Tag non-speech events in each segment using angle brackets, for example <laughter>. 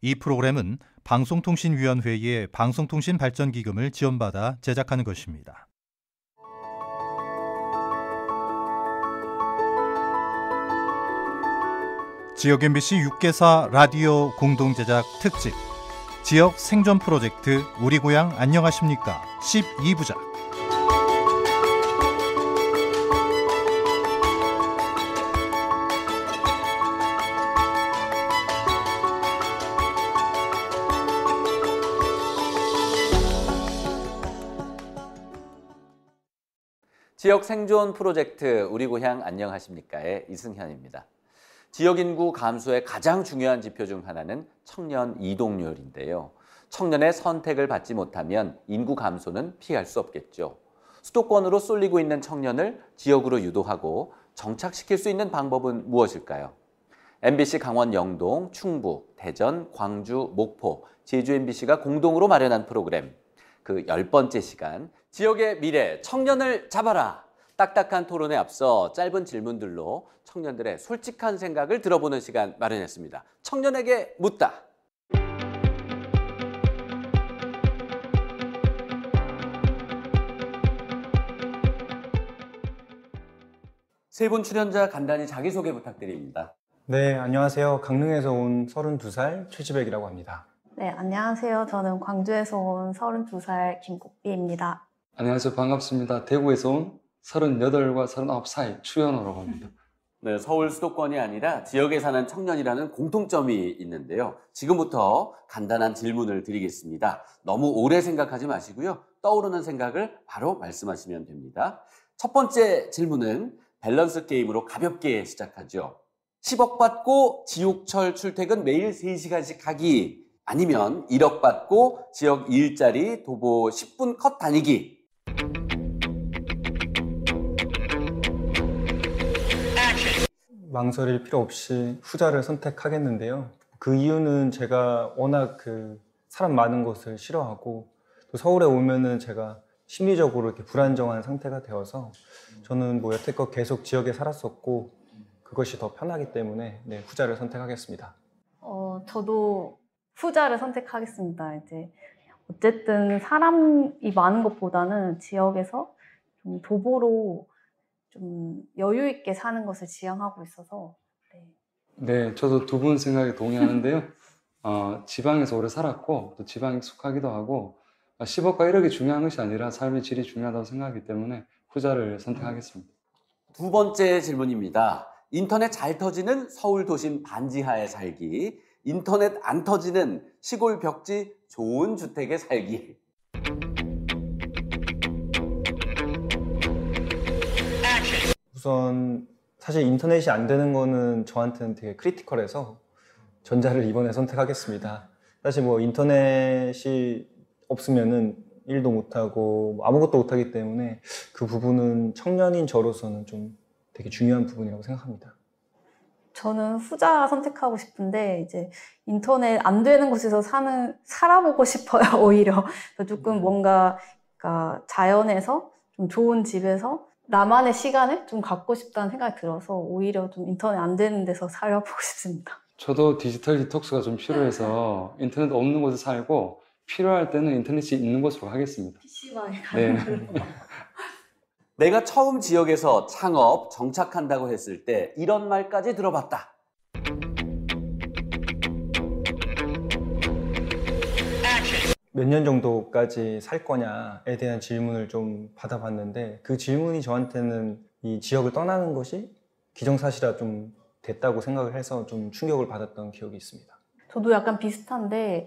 이 프로그램은 방송통신위원회의 방송통신발전기금을 지원받아 제작하는 것입니다. 지역 MBC 6개사 라디오 공동 제작 특집 지역 생존 프로젝트 우리 고향 안녕하십니까 12부작 지역 생존 프로젝트 우리 고향 안녕하십니까의 이승현입니다. 지역 인구 감소의 가장 중요한 지표 중 하나는 청년 이동률인데요. 청년의 선택을 받지 못하면 인구 감소는 피할 수 없겠죠. 수도권으로 쏠리고 있는 청년을 지역으로 유도하고 정착시킬 수 있는 방법은 무엇일까요? MBC 강원 영동, 충북, 대전, 광주, 목포, 제주 MBC가 공동으로 마련한 프로그램 그 열번째 시간 지역의 미래, 청년을 잡아라. 딱딱한 토론에 앞서 짧은 질문들로 청년들의 솔직한 생각을 들어보는 시간 마련했습니다. 청년에게 묻다. 세 분 출연자 간단히 자기소개 부탁드립니다. 네, 안녕하세요. 강릉에서 온 32살 최지백이라고 합니다. 네, 안녕하세요. 저는 광주에서 온 32살 김국비입니다. 안녕하세요. 반갑습니다. 대구에서 온 38과 39 사이 추연호라갑니다 네, 서울 수도권이 아니라 지역에 사는 청년이라는 공통점이 있는데요. 지금부터 간단한 질문을 드리겠습니다. 너무 오래 생각하지 마시고요. 떠오르는 생각을 바로 말씀하시면 됩니다. 첫 번째 질문은 밸런스 게임으로 가볍게 시작하죠. 10억 받고 지옥철 출퇴근 매일 3시간씩 하기 아니면 1억 받고 지역 일자리 도보 10분 컷 다니기 망설일 필요 없이 후자를 선택하겠는데요. 그 이유는 제가 워낙 그 사람 많은 곳을 싫어하고 또 서울에 오면은 제가 심리적으로 이렇게 불안정한 상태가 되어서 저는 뭐 여태껏 계속 지역에 살았었고 그것이 더 편하기 때문에 네, 후자를 선택하겠습니다. 어, 저도 후자를 선택하겠습니다. 이제 어쨌든 사람이 많은 것보다는 지역에서 좀 도보로 좀 여유 있게 사는 것을 지향하고 있어서 네, 네 저도 두 분 생각에 동의하는데요. <laughs> 어, 지방에서 오래 살았고 또 지방에 익숙하기도 하고 10억과 아, 1억이 중요한 것이 아니라 삶의 질이 중요하다고 생각하기 때문에 후자를 선택하겠습니다. 두 번째 질문입니다. 인터넷 잘 터지는 서울 도심 반지하에 살기, 인터넷 안 터지는 시골 벽지 좋은 주택에 살기. 우선 사실 인터넷이 안 되는 거는 저한테는 되게 크리티컬해서 전자를 이번에 선택하겠습니다. 사실 뭐 인터넷이 없으면은 일도 못하고 뭐 아무것도 못하기 때문에 그 부분은 청년인 저로서는 좀 되게 중요한 부분이라고 생각합니다. 저는 후자 선택하고 싶은데 이제 인터넷 안 되는 곳에서 사는 살아보고 싶어요 <laughs> 오히려 조금 음. 뭔가 그러니까 자연에서 좀 좋은 집에서 나만의 시간을 좀 갖고 싶다는 생각이 들어서 오히려 좀 인터넷 안 되는 데서 <laughs> 살아보고 싶습니다. 저도 디지털 디톡스가 좀 필요해서 <laughs> 인터넷 없는 곳에 살고 필요할 때는 인터넷이 있는 곳으로 하겠습니다. PC방에 네. 가는 네. <laughs> 내가 처음 지역에서 창업, 정착한다고 했을 때 이런 말까지 들어봤다. 몇년 정도까지 살 거냐에 대한 질문을 좀 받아봤는데 그 질문이 저한테는 이 지역을 떠나는 것이 기정사실화 좀 됐다고 생각을 해서 좀 충격을 받았던 기억이 있습니다. 저도 약간 비슷한데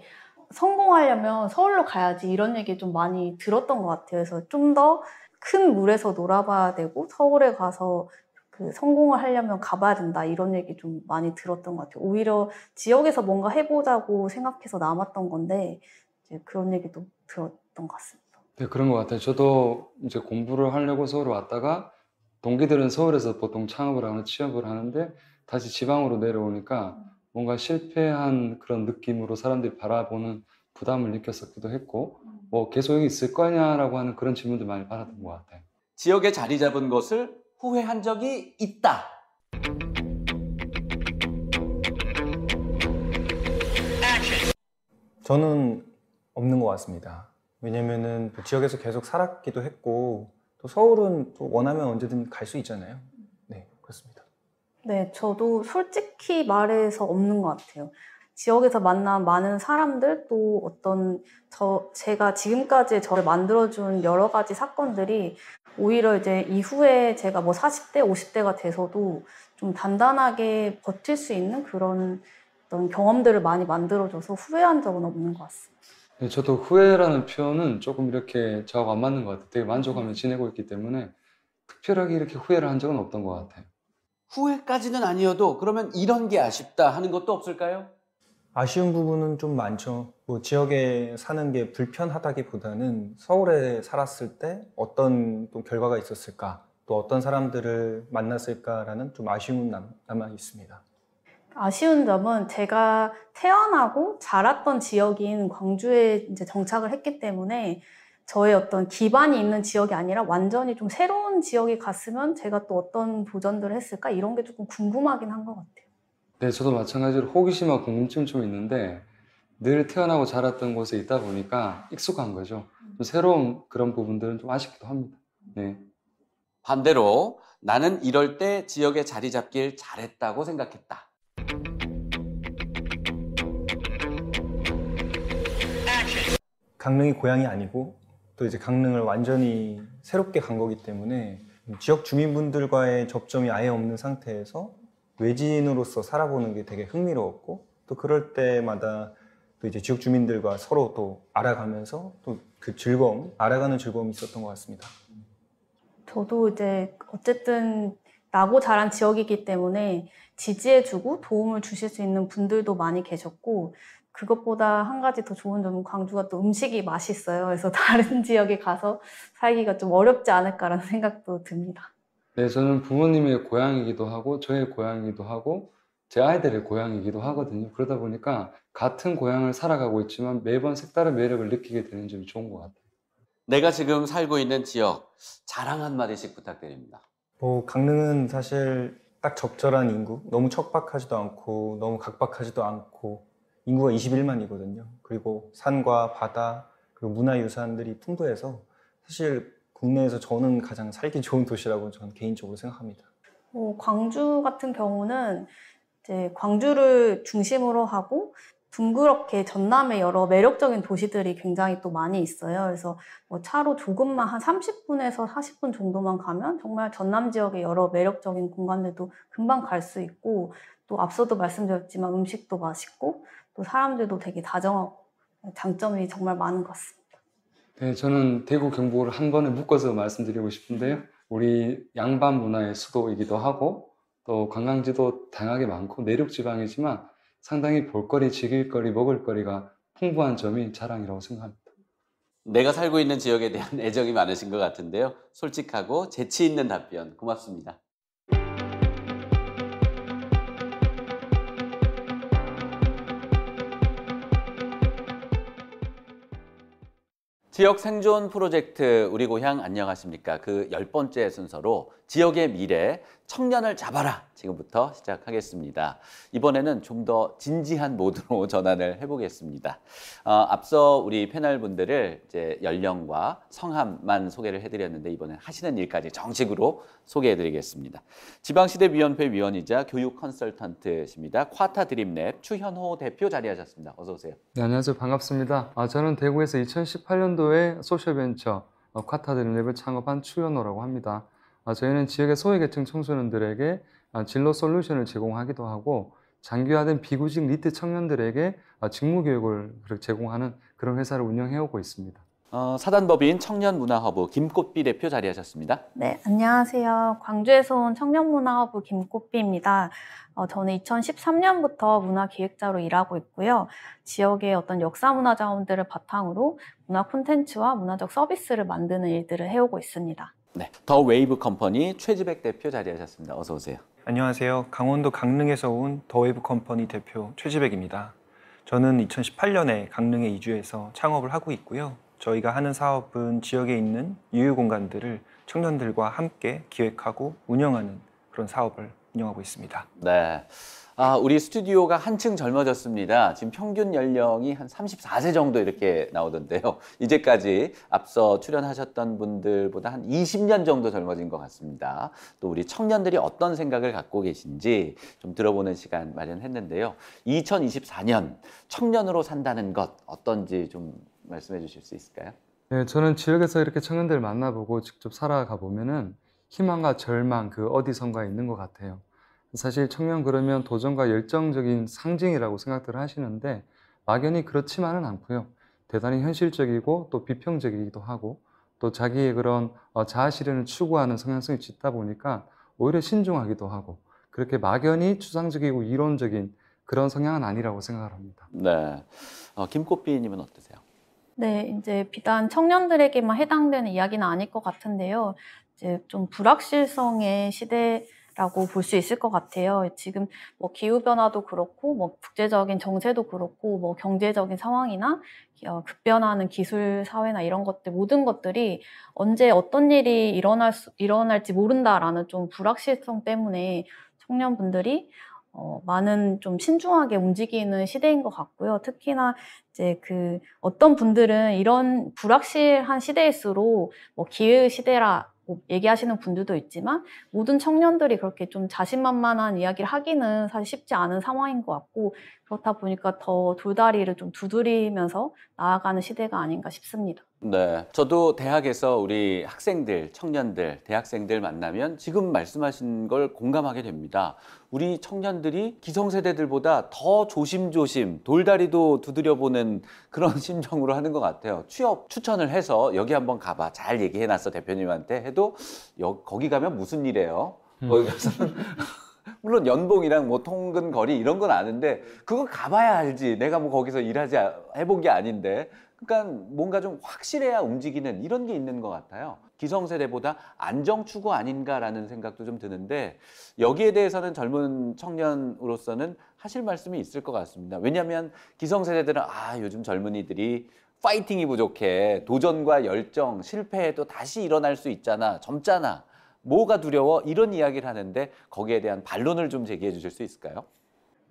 성공하려면 서울로 가야지 이런 얘기 좀 많이 들었던 것 같아요. 그래서 좀 더 큰 물에서 놀아봐야 되고 서울에 가서 그 성공을 하려면 가봐야 된다 이런 얘기 좀 많이 들었던 것 같아요. 오히려 지역에서 뭔가 해보자고 생각해서 남았던 건데 예, 그런 얘기도 들었던 것 같습니다. 네, 그런 것 같아요. 저도 이제 공부를 하려고 서울 에 왔다가 동기들은 서울에서 보통 창업을 하는 취업을 하는데 다시 지방으로 내려오니까 뭔가 실패한 그런 느낌으로 사람들이 바라보는 부담을 느꼈었기도 했고 뭐 계속 여 있을 거냐라고 하는 그런 질문도 많이 받았던 것 같아요. 지역에 자리 잡은 것을 후회한 적이 있다. 저는 없는 것 같습니다. 왜냐면은 그 지역에서 계속 살았기도 했고 또 서울은 또 원하면 언제든 갈 수 있잖아요. 네, 그렇습니다. 네, 저도 솔직히 말해서 없는 것 같아요. 지역에서 만난 많은 사람들 또 어떤 저 제가 지금까지 저를 만들어준 여러 가지 사건들이 오히려 이제 이후에 제가 뭐 40대, 50대가 돼서도 좀 단단하게 버틸 수 있는 그런 어떤 경험들을 많이 만들어줘서 후회한 적은 없는 것 같습니다. 네, 저도 후회라는 표현은 조금 이렇게 저하고 안 맞는 것 같아요. 되게 만족하며 음. 지내고 있기 때문에 특별하게 이렇게 후회를 한 적은 없던 것 같아요. 후회까지는 아니어도 그러면 이런 게 아쉽다 하는 것도 없을까요? 아쉬운 부분은 좀 많죠. 뭐 지역에 사는 게 불편하다기보다는 서울에 살았을 때 어떤 또 결과가 있었을까, 또 어떤 사람들을 만났을까라는 좀 아쉬움은 남, 남아 있습니다. 아쉬운 점은 제가 태어나고 자랐던 지역인 광주에 이제 정착을 했기 때문에 저의 어떤 기반이 있는 지역이 아니라 완전히 좀 새로운 지역에 갔으면 제가 또 어떤 도전들을 했을까 이런 게 조금 궁금하긴 한 것 같아요. 네, 저도 마찬가지로 호기심과 궁금증 좀 있는데 늘 태어나고 자랐던 곳에 있다 보니까 익숙한 거죠. 좀 새로운 그런 부분들은 좀 아쉽기도 합니다. 네. 반대로 나는 이럴 때 지역에 자리 잡길 잘했다고 생각했다. 강릉이 고향이 아니고 또 이제 강릉을 완전히 새롭게 간 거기 때문에 지역 주민분들과의 접점이 아예 없는 상태에서 외지인으로서 살아보는 게 되게 흥미로웠고 또 그럴 때마다 또 이제 지역 주민들과 서로 또 알아가면서 또 그 즐거움 알아가는 즐거움이 있었던 것 같습니다. 저도 이제 어쨌든 나고 자란 지역이기 때문에 지지해주고 도움을 주실 수 있는 분들도 많이 계셨고 그것보다 한 가지 더 좋은 점은 광주가 또 음식이 맛있어요. 그래서 <laughs> 다른 지역에 가서 살기가 좀 어렵지 않을까라는 생각도 듭니다. 네, 저는 부모님의 고향이기도 하고 저의 고향이기도 하고 제 아이들의 고향이기도 하거든요. 그러다 보니까 같은 고향을 살아가고 있지만 매번 색다른 매력을 느끼게 되는 점이 좋은 것 같아요. 내가 지금 살고 있는 지역 자랑 한 마디씩 부탁드립니다. 뭐 강릉은 사실 딱 적절한 인구, 너무 척박하지도 않고 너무 각박하지도 않고 인구가 21만이거든요. 그리고 산과 바다, 그리고 문화유산들이 풍부해서 사실 국내에서 저는 가장 살기 좋은 도시라고 저는 개인적으로 생각합니다. 어, 광주 같은 경우는 이제 광주를 중심으로 하고 둥그렇게 전남의 여러 매력적인 도시들이 굉장히 또 많이 있어요. 그래서 뭐 차로 조금만 한 30분에서 40분 정도만 가면 정말 전남 지역의 여러 매력적인 공간들도 금방 갈 수 있고 또 앞서도 말씀드렸지만 음식도 맛있고 또 사람들도 되게 다정하고 장점이 정말 많은 것 같습니다. 네, 저는 대구 경북을 한 번에 묶어서 말씀드리고 싶은데요. 우리 양반 문화의 수도이기도 하고 또 관광지도 다양하게 많고 내륙 지방이지만 상당히 볼거리, 즐길거리, 먹을거리가 풍부한 점이 자랑이라고 생각합니다. 내가 살고 있는 지역에 대한 <laughs> 애정이 많으신 것 같은데요. 솔직하고 재치 있는 답변 고맙습니다. 지역 생존 프로젝트 우리 고향 안녕하십니까 그 열번째 순서로 지역의 미래, 청년을 잡아라. 지금부터 시작하겠습니다. 이번에는 좀 더 진지한 모드로 <laughs> 전환을 해보겠습니다. 어, 앞서 우리 패널 분들을 이제 연령과 성함만 소개를 해드렸는데 이번엔 하시는 일까지 정식으로 소개해드리겠습니다. 지방시대위원회 위원이자 교육 컨설턴트십니다. 콰타 드림랩 추현호 대표 자리하셨습니다. 어서 오세요. 네, 안녕하세요. 반갑습니다. 아, 저는 대구에서 2018년도에 소셜벤처 어, 콰타 드림랩을 창업한 추현호라고 합니다. 아, 저희는 지역의 소외계층 청소년들에게 아, 진로 솔루션을 제공하기도 하고 장기화된 비구직 리트 청년들에게 아, 직무교육을 제공하는 그런 회사를 운영해오고 있습니다. 어, 사단법인 청년문화허브 김꽃비 대표 자리하셨습니다. 네, 안녕하세요. 광주에서 온 청년문화허브 김꽃비입니다. 어, 저는 2013년부터 문화기획자로 일하고 있고요. 지역의 어떤 역사문화 자원들을 바탕으로 문화 콘텐츠와 문화적 서비스를 만드는 일들을 해오고 있습니다. 네, 더 웨이브 컴퍼니 최지백 대표 자리하셨습니다. 어서 오세요. 안녕하세요. 강원도 강릉에서 온 더 웨이브 컴퍼니 대표 최지백입니다. 저는 2018년에 강릉에 이주해서 창업을 하고 있고요. 저희가 하는 사업은 지역에 있는 유휴 공간들을 청년들과 함께 기획하고 운영하는 그런 사업을 운영하고 있습니다. 네. 아, 우리 스튜디오가 한층 젊어졌습니다. 지금 평균 연령이 한 34세 정도 이렇게 나오던데요. 이제까지 앞서 출연하셨던 분들보다 한 20년 정도 젊어진 것 같습니다. 또 우리 청년들이 어떤 생각을 갖고 계신지 좀 들어보는 시간 마련했는데요. 2024년 청년으로 산다는 것 어떤지 좀 말씀해 주실 수 있을까요? 네, 저는 지역에서 이렇게 청년들 만나보고 직접 살아가 보면은 희망과 절망 그 어디선가 있는 것 같아요. 사실 청년 그러면 도전과 열정적인 상징이라고 생각들을 하시는데 막연히 그렇지만은 않고요. 대단히 현실적이고 또 비평적이기도 하고 또 자기의 그런 어, 자아 실현을 추구하는 성향성이 짙다 보니까 오히려 신중하기도 하고 그렇게 막연히 추상적이고 이론적인 그런 성향은 아니라고 생각을 합니다. 네. 어, 김꽃비님은 어떠세요? 네, 이제 비단 청년들에게만 해당되는 이야기는 아닐 것 같은데요. 이제 좀 불확실성의 시대 라고 볼 수 있을 것 같아요. 지금 뭐 기후변화도 그렇고, 뭐 국제적인 정세도 그렇고, 뭐 경제적인 상황이나 어, 급변하는 기술 사회나 이런 것들, 모든 것들이 언제 어떤 일이 일어날 수, 일어날지 모른다라는 좀 불확실성 때문에 청년분들이 어, 많은 좀 신중하게 움직이는 시대인 것 같고요. 특히나 이제 그 어떤 분들은 이런 불확실한 시대일수록 뭐 기회의 시대라 뭐 얘기하시는 분들도 있지만 모든 청년들이 그렇게 좀 자신만만한 이야기를 하기는 사실 쉽지 않은 상황인 것 같고 그렇다 보니까 더 돌다리를 좀 두드리면서 나아가는 시대가 아닌가 싶습니다. 네. 저도 대학에서 우리 학생들, 청년들, 대학생들 만나면 지금 말씀하신 걸 공감하게 됩니다. 우리 청년들이 기성세대들보다 더 조심조심 돌다리도 두드려보는 그런 <laughs> 심정으로 하는 것 같아요. 취업 추천을 해서 여기 한번 가봐. 잘 얘기해놨어, 대표님한테 해도 여, 거기 가면 무슨 일이에요? 음. 거기 가서 는 물론 연봉이랑 뭐 통근 거리 이런 건 아는데 그거 가봐야 알지. 내가 뭐 거기서 일하지 아, 해본 게 아닌데. 그러니까 뭔가 좀 확실해야 움직이는 이런 게 있는 것 같아요. 기성세대보다 안정 추구 아닌가라는 생각도 좀 드는데 여기에 대해서는 젊은 청년으로서는 하실 말씀이 있을 것 같습니다. 왜냐하면 기성세대들은 아 요즘 젊은이들이 파이팅이 부족해 도전과 열정 실패해도 다시 일어날 수 있잖아 젊잖아 뭐가 두려워? 이런 이야기를 하는데 거기에 대한 반론을 좀 제기해 주실 수 있을까요?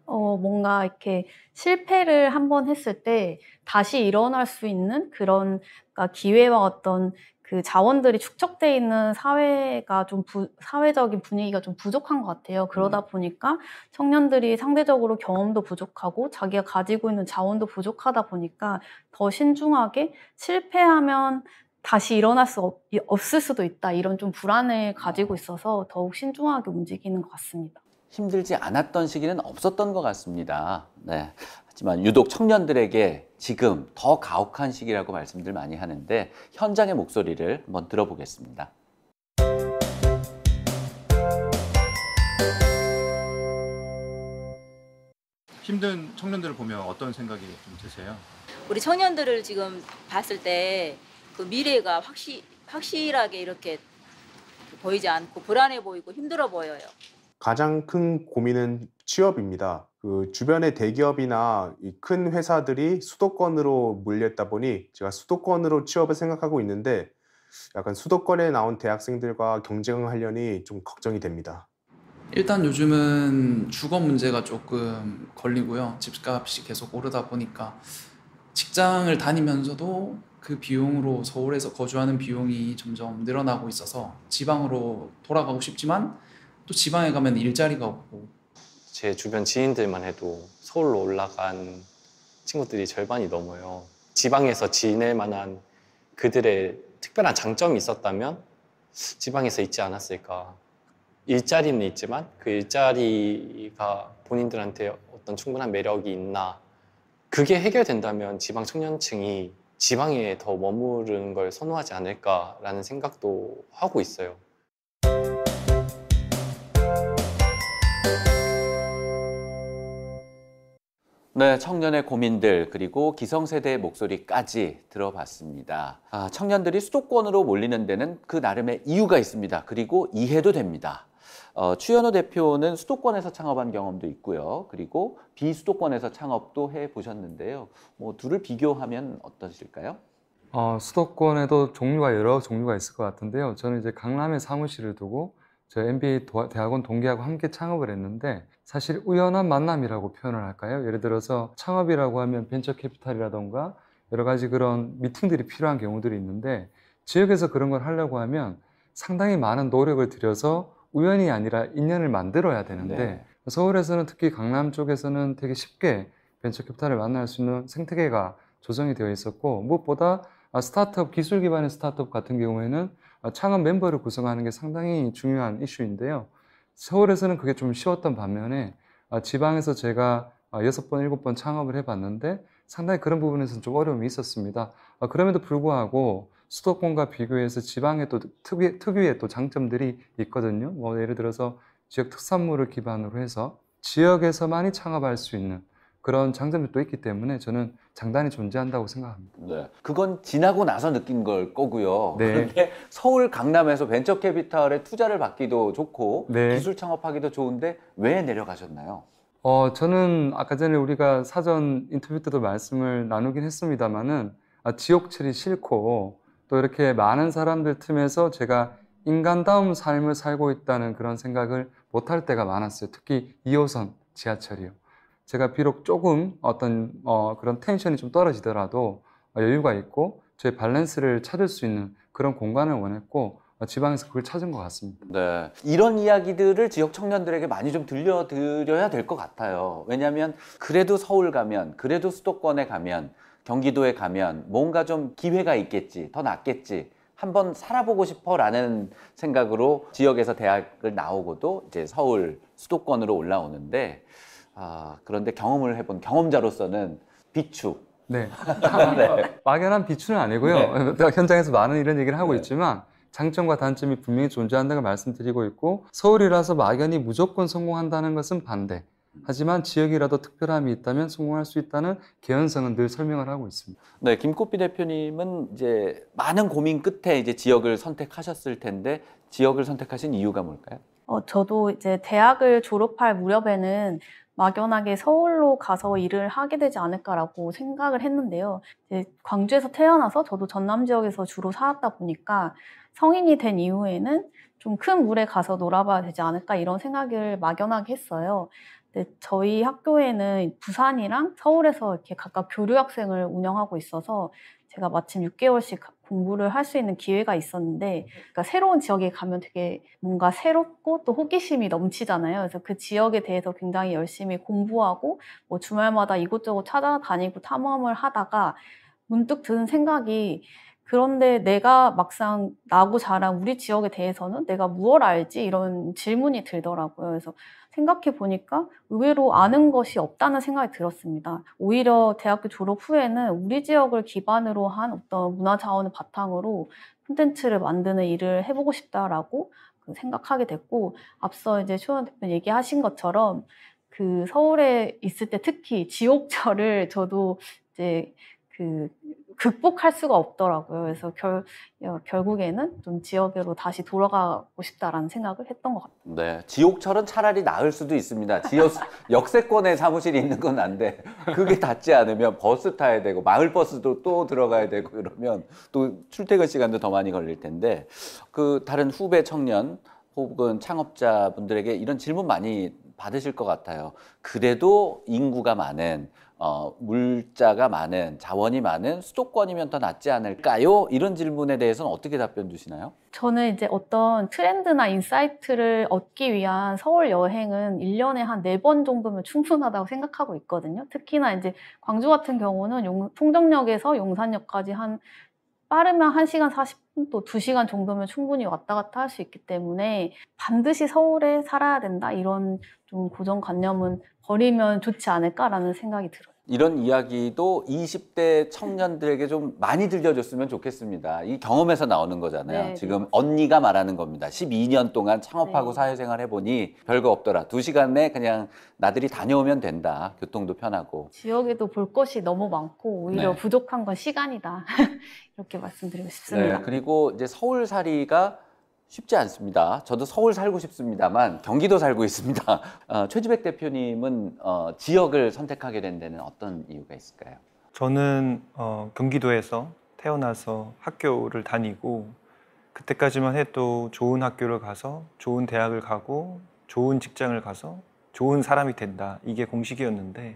어, 뭔가 이렇게 실패를 한번 했을 때 다시 일어날 수 있는 그런 그러니까 기회와 어떤 그 자원들이 축적돼 있는 사회가 좀 부, 사회적인 분위기가 좀 부족한 것 같아요. 그러다 음. 보니까 청년들이 상대적으로 경험도 부족하고 자기가 가지고 있는 자원도 부족하다 보니까 더 신중하게 실패하면 다시 일어날 수 없, 없을 수도 있다 이런 좀 불안을 가지고 있어서 더욱 신중하게 움직이는 것 같습니다. 힘들지 않았던 시기는 없었던 것 같습니다. 네. 하지만 유독 청년들에게 지금 더 가혹한 시기라고 말씀들 많이 하는데 현장의 목소리를 한번 들어보겠습니다. 힘든 청년들을 보면 어떤 생각이 좀 드세요? 우리 청년들을 지금 봤을 때그 미래가 확시, 확실하게 이렇게 보이지 않고 불안해 보이고 힘들어 보여요. 가장 큰 고민은 취업입니다. 그 주변의 대기업이나 큰 회사들이 수도권으로 몰렸다 보니 제가 수도권으로 취업을 생각하고 있는데 약간 수도권에 나온 대학생들과 경쟁하려니 좀 걱정이 됩니다. 일단 요즘은 주거 문제가 조금 걸리고요. 집값이 계속 오르다 보니까 직장을 다니면서도 그 비용으로 서울에서 거주하는 비용이 점점 늘어나고 있어서 지방으로 돌아가고 싶지만 또 지방에 가면 일자리가 없고 제 주변 지인들만 해도 서울로 올라간 친구들이 절반이 넘어요. 지방에서 지낼 만한 그들의 특별한 장점이 있었다면 지방에서 있지 않았을까. 일자리는 있지만 그 일자리가 본인들한테 어떤 충분한 매력이 있나. 그게 해결된다면 지방 청년층이 지방에 더 머무르는 걸 선호하지 않을까라는 생각도 하고 있어요. 네, 청년의 고민들 그리고 기성세대의 목소리까지 들어봤습니다. 아, 청년들이 수도권으로 몰리는 데는 그 나름의 이유가 있습니다. 그리고 이해도 됩니다. 어, 추현우 대표는 수도권에서 창업한 경험도 있고요. 그리고 비수도권에서 창업도 해 보셨는데요. 뭐 둘을 비교하면 어떠실까요? 어, 수도권에도 종류가 여러 종류가 있을 것 같은데요. 저는 이제 강남에 사무실을 두고 저 MBA 도하, 대학원 동기하고 함께 창업을 했는데 사실 우연한 만남이라고 표현을 할까요? 예를 들어서 창업이라고 하면 벤처 캐피탈이라던가 여러 가지 그런 미팅들이 필요한 경우들이 있는데 지역에서 그런 걸 하려고 하면 상당히 많은 노력을 들여서 우연이 아니라 인연을 만들어야 되는데 네. 서울에서는 특히 강남 쪽에서는 되게 쉽게 벤처 캐피탈을 만날 수 있는 생태계가 조성이 되어 있었고 무엇보다 아, 스타트업 기술 기반의 스타트업 같은 경우에는 아, 창업 멤버를 구성하는 게 상당히 중요한 이슈인데요. 서울에서는 그게 좀 쉬웠던 반면에 아, 지방에서 제가 여섯 번, 일곱 번 창업을 해봤는데 상당히 그런 부분에서는 좀 어려움이 있었습니다. 그럼에도 불구하고 수도권과 비교해서 지방의 또 특유, 특유의 또 장점들이 있거든요. 뭐 예를 들어서 지역 특산물을 기반으로 해서 지역에서만이 창업할 수 있는 그런 장점이 또 있기 때문에 저는 장단이 존재한다고 생각합니다. 네. 그건 지나고 나서 느낀 걸 거고요. 네. 그런데 서울 강남에서 벤처 캐피탈에 투자를 받기도 좋고 네. 기술 창업하기도 좋은데 왜 내려가셨나요? 어, 저는 아까 전에 우리가 사전 인터뷰 때도 말씀을 나누긴 했습니다만은 아, 지옥철이 싫고 또 이렇게 많은 사람들 틈에서 제가 인간다운 삶을 살고 있다는 그런 생각을 못할 때가 많았어요. 특히 2호선 지하철이요. 제가 비록 조금 어떤 어, 그런 텐션이 좀 떨어지더라도 여유가 있고 제 밸런스를 찾을 수 있는 그런 공간을 원했고 지방에서 그걸 찾은 것 같습니다. 네. 이런 이야기들을 지역 청년들에게 많이 좀 들려드려야 될 것 같아요. 왜냐하면 그래도 서울 가면, 그래도 수도권에 가면 경기도에 가면 뭔가 좀 기회가 있겠지, 더 낫겠지, 한번 살아보고 싶어라는 생각으로 지역에서 대학을 나오고도 이제 서울 수도권으로 올라오는데 아, 그런데 경험을 해본 경험자로서는 비추 네. <laughs> 네. 네. 막연한 비추는 아니고요. 네. <laughs> 현장에서 많은 이런 얘기를 하고 네. 있지만 장점과 단점이 분명히 존재한다는걸 말씀드리고 있고 서울이라서 막연히 무조건 성공한다는 것은 반대. 하지만 지역이라도 특별함이 있다면 성공할 수 있다는 개연성은 늘 설명을 하고 있습니다. 네, 김꽃비 대표님은 이제 많은 고민 끝에 이제 지역을 선택하셨을 텐데 지역을 선택하신 이유가 뭘까요? 어, 저도 이제 대학을 졸업할 무렵에는 막연하게 서울로 가서 일을 하게 되지 않을까라고 생각을 했는데요. 광주에서 태어나서 저도 전남 지역에서 주로 살았다 보니까 성인이 된 이후에는 좀 큰 물에 가서 놀아봐야 되지 않을까 이런 생각을 막연하게 했어요. 근 네, 저희 학교에는 부산이랑 서울에서 이렇게 각각 교류 학생을 운영하고 있어서 제가 마침 6개월씩 공부를 할 수 있는 기회가 있었는데 그러니까 새로운 지역에 가면 되게 뭔가 새롭고 또 호기심이 넘치잖아요. 그래서 그 지역에 대해서 굉장히 열심히 공부하고 뭐 주말마다 이곳저곳 찾아다니고 탐험을 하다가 문득 드는 생각이 그런데 내가 막상 나고 자란 우리 지역에 대해서는 내가 무엇 알지 이런 질문이 들더라고요. 그래서 생각해 보니까 의외로 아는 것이 없다는 생각이 들었습니다. 오히려 대학교 졸업 후에는 우리 지역을 기반으로 한 어떤 문화 자원을 바탕으로 콘텐츠를 만드는 일을 해보고 싶다라고 그 생각하게 됐고 앞서 이제 최원 대표 얘기하신 것처럼 그 서울에 있을 때 특히 지옥철을 저도 이제 그 극복할 수가 없더라고요. 그래서 결, 어, 결국에는 좀 지역으로 다시 돌아가고 싶다라는 생각을 했던 것 같아요. 네, 지옥철은 차라리 나을 수도 있습니다. 지역 <laughs> 역세권에 사무실이 있는 건 안돼. 그게 닿지 않으면 버스 타야 되고 마을 버스도 또 들어가야 되고 그러면 또 출퇴근 시간도 더 많이 걸릴 텐데 그 다른 후배 청년 혹은 창업자분들에게 이런 질문 많이 받으실 것 같아요. 그래도 인구가 많은 어, 물자가 많은 자원이 많은 수도권이면 더 낫지 않을까요? 이런 질문에 대해서는 어떻게 답변 주시나요? 저는 이제 어떤 트렌드나 인사이트를 얻기 위한 서울 여행은 1년에 한 4번 정도면 충분하다고 생각하고 있거든요. 특히나 이제 광주 같은 경우는 용, 통정역에서 용산역까지 한 빠르면 1시간 40분 또 2시간 정도면 충분히 왔다 갔다 할 수 있기 때문에 반드시 서울에 살아야 된다 이런 좀 고정관념은 버리면 좋지 않을까라는 생각이 들어요. 이런 이야기도 20대 청년들에게 좀 많이 들려줬으면 좋겠습니다. 이 경험에서 나오는 거잖아요. 네, 네. 지금 네. 언니가 말하는 겁니다. 12년 동안 창업하고 네. 사회생활 해보니 별거 없더라. 두시간에 그냥 나들이 다녀오면 된다. 교통도 편하고. 지역에도 볼 것이 너무 많고 오히려 네. 부족한 건 시간이다. <laughs> 이렇게 말씀드리고 싶습니다. 네, 그리고 이제 서울살이가 쉽지 않습니다. 저도 서울 살고 싶습니다만 경기도 살고 있습니다. <laughs> 어, 최지백 대표님은 어, 지역을 선택하게 된 데는 어떤 이유가 있을까요? 저는 어, 경기도에서 태어나서 학교를 다니고 그때까지만 해도 좋은 학교를 가서 좋은 대학을 가고 좋은 직장을 가서 좋은 사람이 된다 이게 공식이었는데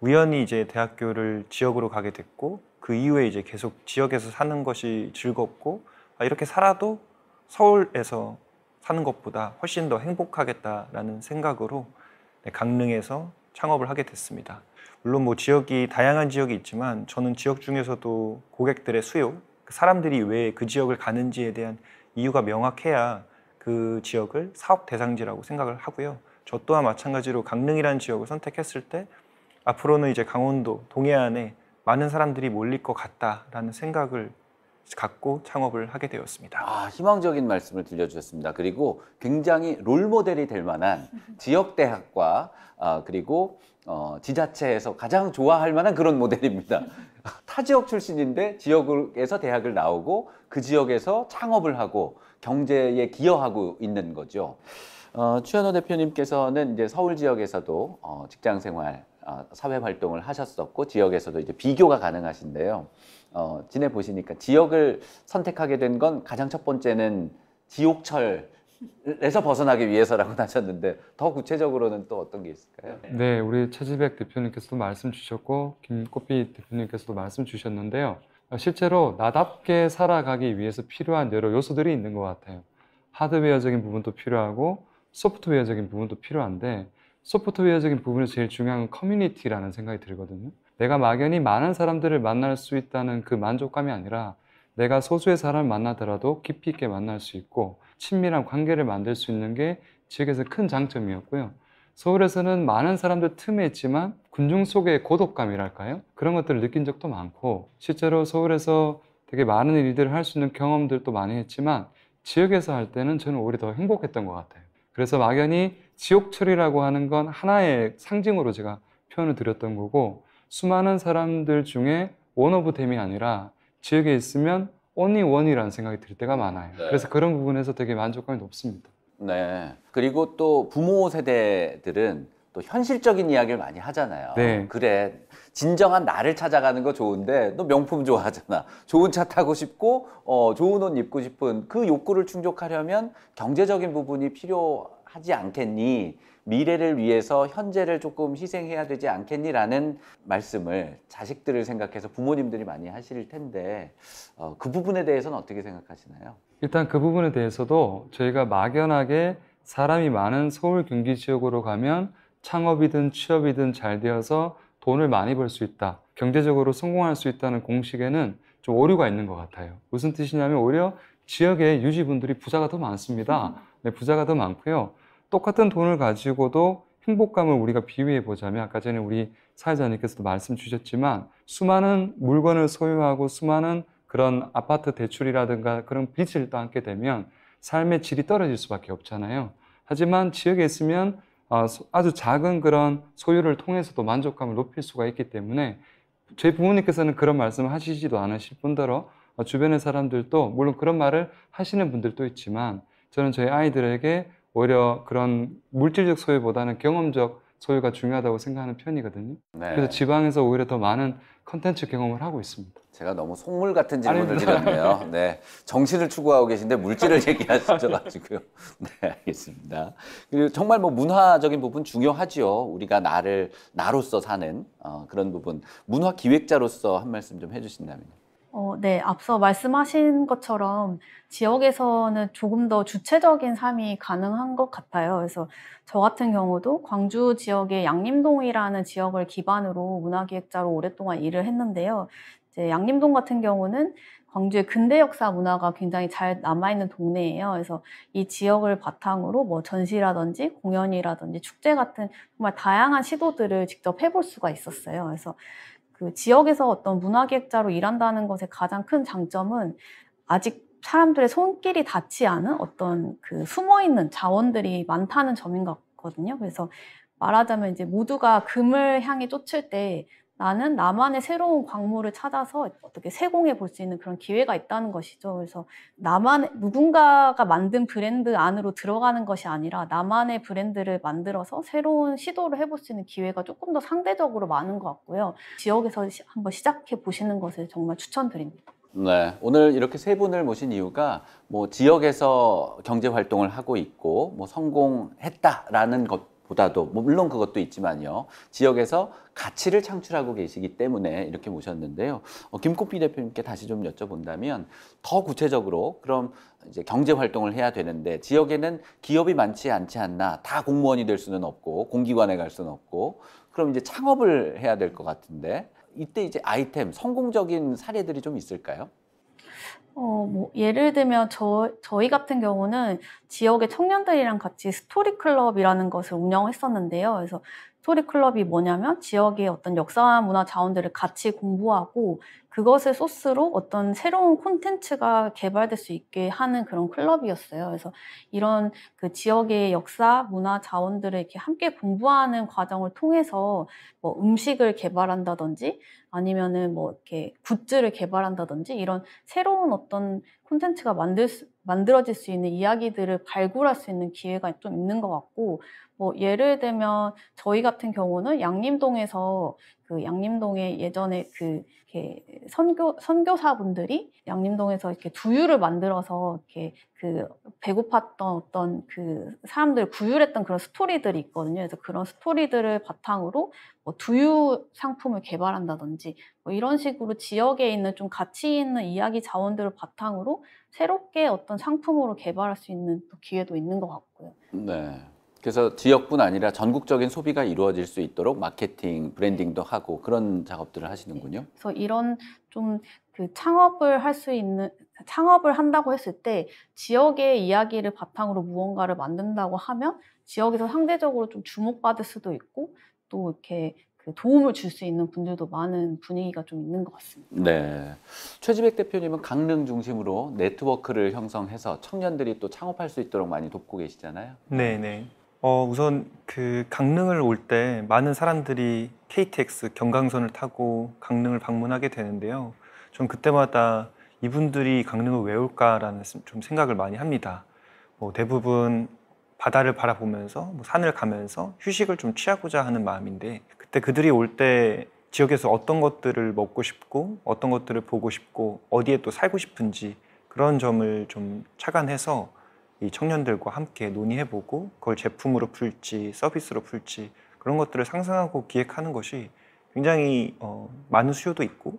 우연히 이제 대학교를 지역으로 가게 됐고 그 이후에 이제 계속 지역에서 사는 것이 즐겁고 아, 이렇게 살아도 서울에서 사는 것보다 훨씬 더 행복하겠다라는 생각으로 네, 강릉에서 창업을 하게 됐습니다. 물론 뭐 지역이 다양한 지역이 있지만 저는 지역 중에서도 고객들의 수요, 그 사람들이 왜 그 지역을 가는지에 대한 이유가 명확해야 그 지역을 사업 대상지라고 생각을 하고요. 저 또한 마찬가지로 강릉이라는 지역을 선택했을 때 앞으로는 이제 강원도 동해안에 많은 사람들이 몰릴 것 같다라는 생각을 갖고 창업을 하게 되었습니다. 아, 희망적인 말씀을 들려주셨습니다. 그리고 굉장히 롤모델이 될 만한 지역대학과 아, 그리고 어, 지자체에서 가장 좋아할 만한 그런 모델입니다. <laughs> 타 지역 출신인데 지역에서 대학을 나오고 그 지역에서 창업을 하고 경제에 기여하고 있는 거죠. 어, 추현호 대표님께서는 이제 서울 지역에서도 어, 직장 생활, 어, 사회 활동을 하셨었고 지역에서도 이제 비교가 가능하신데요. 어, 지내 보시니까 지역을 선택하게 된 건 가장 첫 번째는 지옥철에서 벗어나기 위해서라고 <laughs> 하셨는데 더 구체적으로는 또 어떤 게 있을까요? 네, 네 우리 최지백 대표님께서도 말씀 주셨고 김꽃비 대표님께서도 말씀 주셨는데요. 어, 실제로 나답게 살아가기 위해서 필요한 여러 요소들이 있는 것 같아요. 하드웨어적인 부분도 필요하고 소프트웨어적인 부분도 필요한데 소프트웨어적인 부분에서 제일 중요한 건 커뮤니티라는 생각이 들거든요. 내가 막연히 많은 사람들을 만날 수 있다는 그 만족감이 아니라 내가 소수의 사람을 만나더라도 깊이 있게 만날 수 있고 친밀한 관계를 만들 수 있는 게 지역에서 큰 장점이었고요. 서울에서는 많은 사람들 틈에 있지만 군중 속의 고독감이랄까요? 그런 것들을 느낀 적도 많고 실제로 서울에서 되게 많은 일들을 할 수 있는 경험들도 많이 했지만 지역에서 할 때는 저는 오히려 더 행복했던 것 같아요. 그래서 막연히 지옥철이라고 하는 건 하나의 상징으로 제가 표현을 드렸던 거고 수많은 사람들 중에 원 오브 댐이 아니라 지역에 있으면 only one이라는 생각이 들 때가 많아요. 네. 그래서 그런 부분에서 되게 만족감이 높습니다. 네. 그리고 또 부모 세대들은 또 현실적인 이야기를 많이 하잖아요. 네. 그래. 진정한 나를 찾아가는 거 좋은데 너 명품 좋아하잖아. 좋은 차 타고 싶고 어, 좋은 옷 입고 싶은 그 욕구를 충족하려면 경제적인 부분이 필요하지 않겠니? 미래를 위해서 현재를 조금 희생해야 되지 않겠니라는 말씀을 자식들을 생각해서 부모님들이 많이 하실 텐데 어, 그 부분에 대해서는 어떻게 생각하시나요? 일단 그 부분에 대해서도 저희가 막연하게 사람이 많은 서울 경기 지역으로 가면 창업이든 취업이든 잘 되어서 돈을 많이 벌 수 있다. 경제적으로 성공할 수 있다는 공식에는 좀 오류가 있는 것 같아요. 무슨 뜻이냐면 오히려 지역의 유지분들이 부자가 더 많습니다. 네, 부자가 더 많고요. 똑같은 돈을 가지고도 행복감을 우리가 비유해 보자면 아까 전에 우리 사회자님께서도 말씀 주셨지만 수많은 물건을 소유하고 수많은 그런 아파트 대출이라든가 그런 빚을 떠안게 되면 삶의 질이 떨어질 수밖에 없잖아요. 하지만 지역에 있으면 어, 아주 작은 그런 소유를 통해서도 만족감을 높일 수가 있기 때문에 제 부모님께서는 그런 말씀을 하시지도 않으실 뿐더러 어, 주변의 사람들도 물론 그런 말을 하시는 분들도 있지만 저는 저희 아이들에게 오히려 그런 물질적 소유보다는 경험적 소유가 중요하다고 생각하는 편이거든요. 네. 그래서 지방에서 오히려 더 많은 컨텐츠 경험을 하고 있습니다. 제가 너무 속물 같은 질문을 드렸네요. <laughs> 네. 정신을 추구하고 계신데 물질을 <laughs> 얘기하셔가지고요. 네, 알겠습니다. 그리고 정말 뭐 문화적인 부분 중요하지요. 우리가 나를, 나로서 사는 어, 그런 부분. 문화 기획자로서 한 말씀 좀해주신다면 어, 네, 앞서 말씀하신 것처럼 지역에서는 조금 더 주체적인 삶이 가능한 것 같아요. 그래서 저 같은 경우도 광주 지역의 양림동이라는 지역을 기반으로 문화기획자로 오랫동안 일을 했는데요. 이제 양림동 같은 경우는 광주의 근대 역사 문화가 굉장히 잘 남아있는 동네예요. 그래서 이 지역을 바탕으로 뭐 전시라든지 공연이라든지 축제 같은 정말 다양한 시도들을 직접 해볼 수가 있었어요. 그래서 그 지역에서 어떤 문화기획자로 일한다는 것의 가장 큰 장점은 아직 사람들의 손길이 닿지 않은 어떤 그 숨어 있는 자원들이 많다는 점인 것 같거든요. 그래서 말하자면 이제 모두가 금을 향해 쫓을 때 나는 나만의 새로운 광물을 찾아서 어떻게 세공해 볼 수 있는 그런 기회가 있다는 것이죠. 그래서 나만 누군가가 만든 브랜드 안으로 들어가는 것이 아니라 나만의 브랜드를 만들어서 새로운 시도를 해볼 수 있는 기회가 조금 더 상대적으로 많은 것 같고요. 지역에서 한번 시작해 보시는 것을 정말 추천드립니다. 네. 오늘 이렇게 세 분을 모신 이유가 뭐 지역에서 경제 활동을 하고 있고 뭐 성공했다라는 것 보다도 뭐 물론 그것도 있지만요. 지역에서 가치를 창출하고 계시기 때문에 이렇게 모셨는데요. 어, 김꽃비 대표님께 다시 좀 여쭤본다면 더 구체적으로 그럼 이제 경제 활동을 해야 되는데 지역에는 기업이 많지 않지 않나 다 공무원이 될 수는 없고 공기관에 갈 수는 없고 그럼 이제 창업을 해야 될 것 같은데 이때 이제 아이템 성공적인 사례들이 좀 있을까요? 어, 뭐, 예를 들면, 저, 저희 같은 경우는 지역의 청년들이랑 같이 스토리 클럽이라는 것을 운영했었는데요. 그래서 스토리 클럽이 뭐냐면 지역의 어떤 역사와 문화 자원들을 같이 공부하고 그것을 소스로 어떤 새로운 콘텐츠가 개발될 수 있게 하는 그런 클럽이었어요. 그래서 이런 그 지역의 역사, 문화 자원들을 이렇게 함께 공부하는 과정을 통해서 뭐 음식을 개발한다든지 아니면은 뭐 이렇게 굿즈를 개발한다든지 이런 새로운 어떤 콘텐츠가 만들 수, 만들어질 수 있는 이야기들을 발굴할 수 있는 기회가 좀 있는 것 같고 뭐 예를 들면 저희 같은 경우는 양림동에서 그 양림동에 예전에 그 이렇게 선교 선교사분들이 양림동에서 이렇게 두유를 만들어서 이렇게 그 배고팠던 어떤 그 사람들 구유했던 그런 스토리들이 있거든요. 그래서 그런 스토리들을 바탕으로 뭐 두유 상품을 개발한다든지 뭐 이런 식으로 지역에 있는 좀 가치 있는 이야기 자원들을 바탕으로 새롭게 어떤 상품으로 개발할 수 있는 기회도 있는 것 같고요. 네. 그래서 지역뿐 아니라 전국적인 소비가 이루어질 수 있도록 마케팅, 브랜딩도 하고 그런 작업들을 하시는군요. 네. 그래서 이런 좀그 창업을 할 수 있는 창업을 한다고 했을 때 지역의 이야기를 바탕으로 무언가를 만든다고 하면 지역에서 상대적으로 좀 주목받을 수도 있고 또 이렇게 그 도움을 줄 수 있는 분들도 많은 분위기가 좀 있는 것 같습니다. 네. 최지백 대표님은 강릉 중심으로 네트워크를 형성해서 청년들이 또 창업할 수 있도록 많이 돕고 계시잖아요. 네, 네. 어, 우선 그 강릉을 올 때 많은 사람들이 KTX 경강선을 타고 강릉을 방문하게 되는데요. 전 그때마다 이분들이 강릉을 왜 올까라는 좀 생각을 많이 합니다. 뭐 대부분 바다를 바라보면서 뭐 산을 가면서 휴식을 좀 취하고자 하는 마음인데 그때 그들이 올 때 지역에서 어떤 것들을 먹고 싶고 어떤 것들을 보고 싶고 어디에 또 살고 싶은지 그런 점을 좀 착안해서 이 청년들과 함께 논의해보고 그걸 제품으로 풀지 서비스로 풀지 그런 것들을 상상하고 기획하는 것이 굉장히 어, 많은 수요도 있고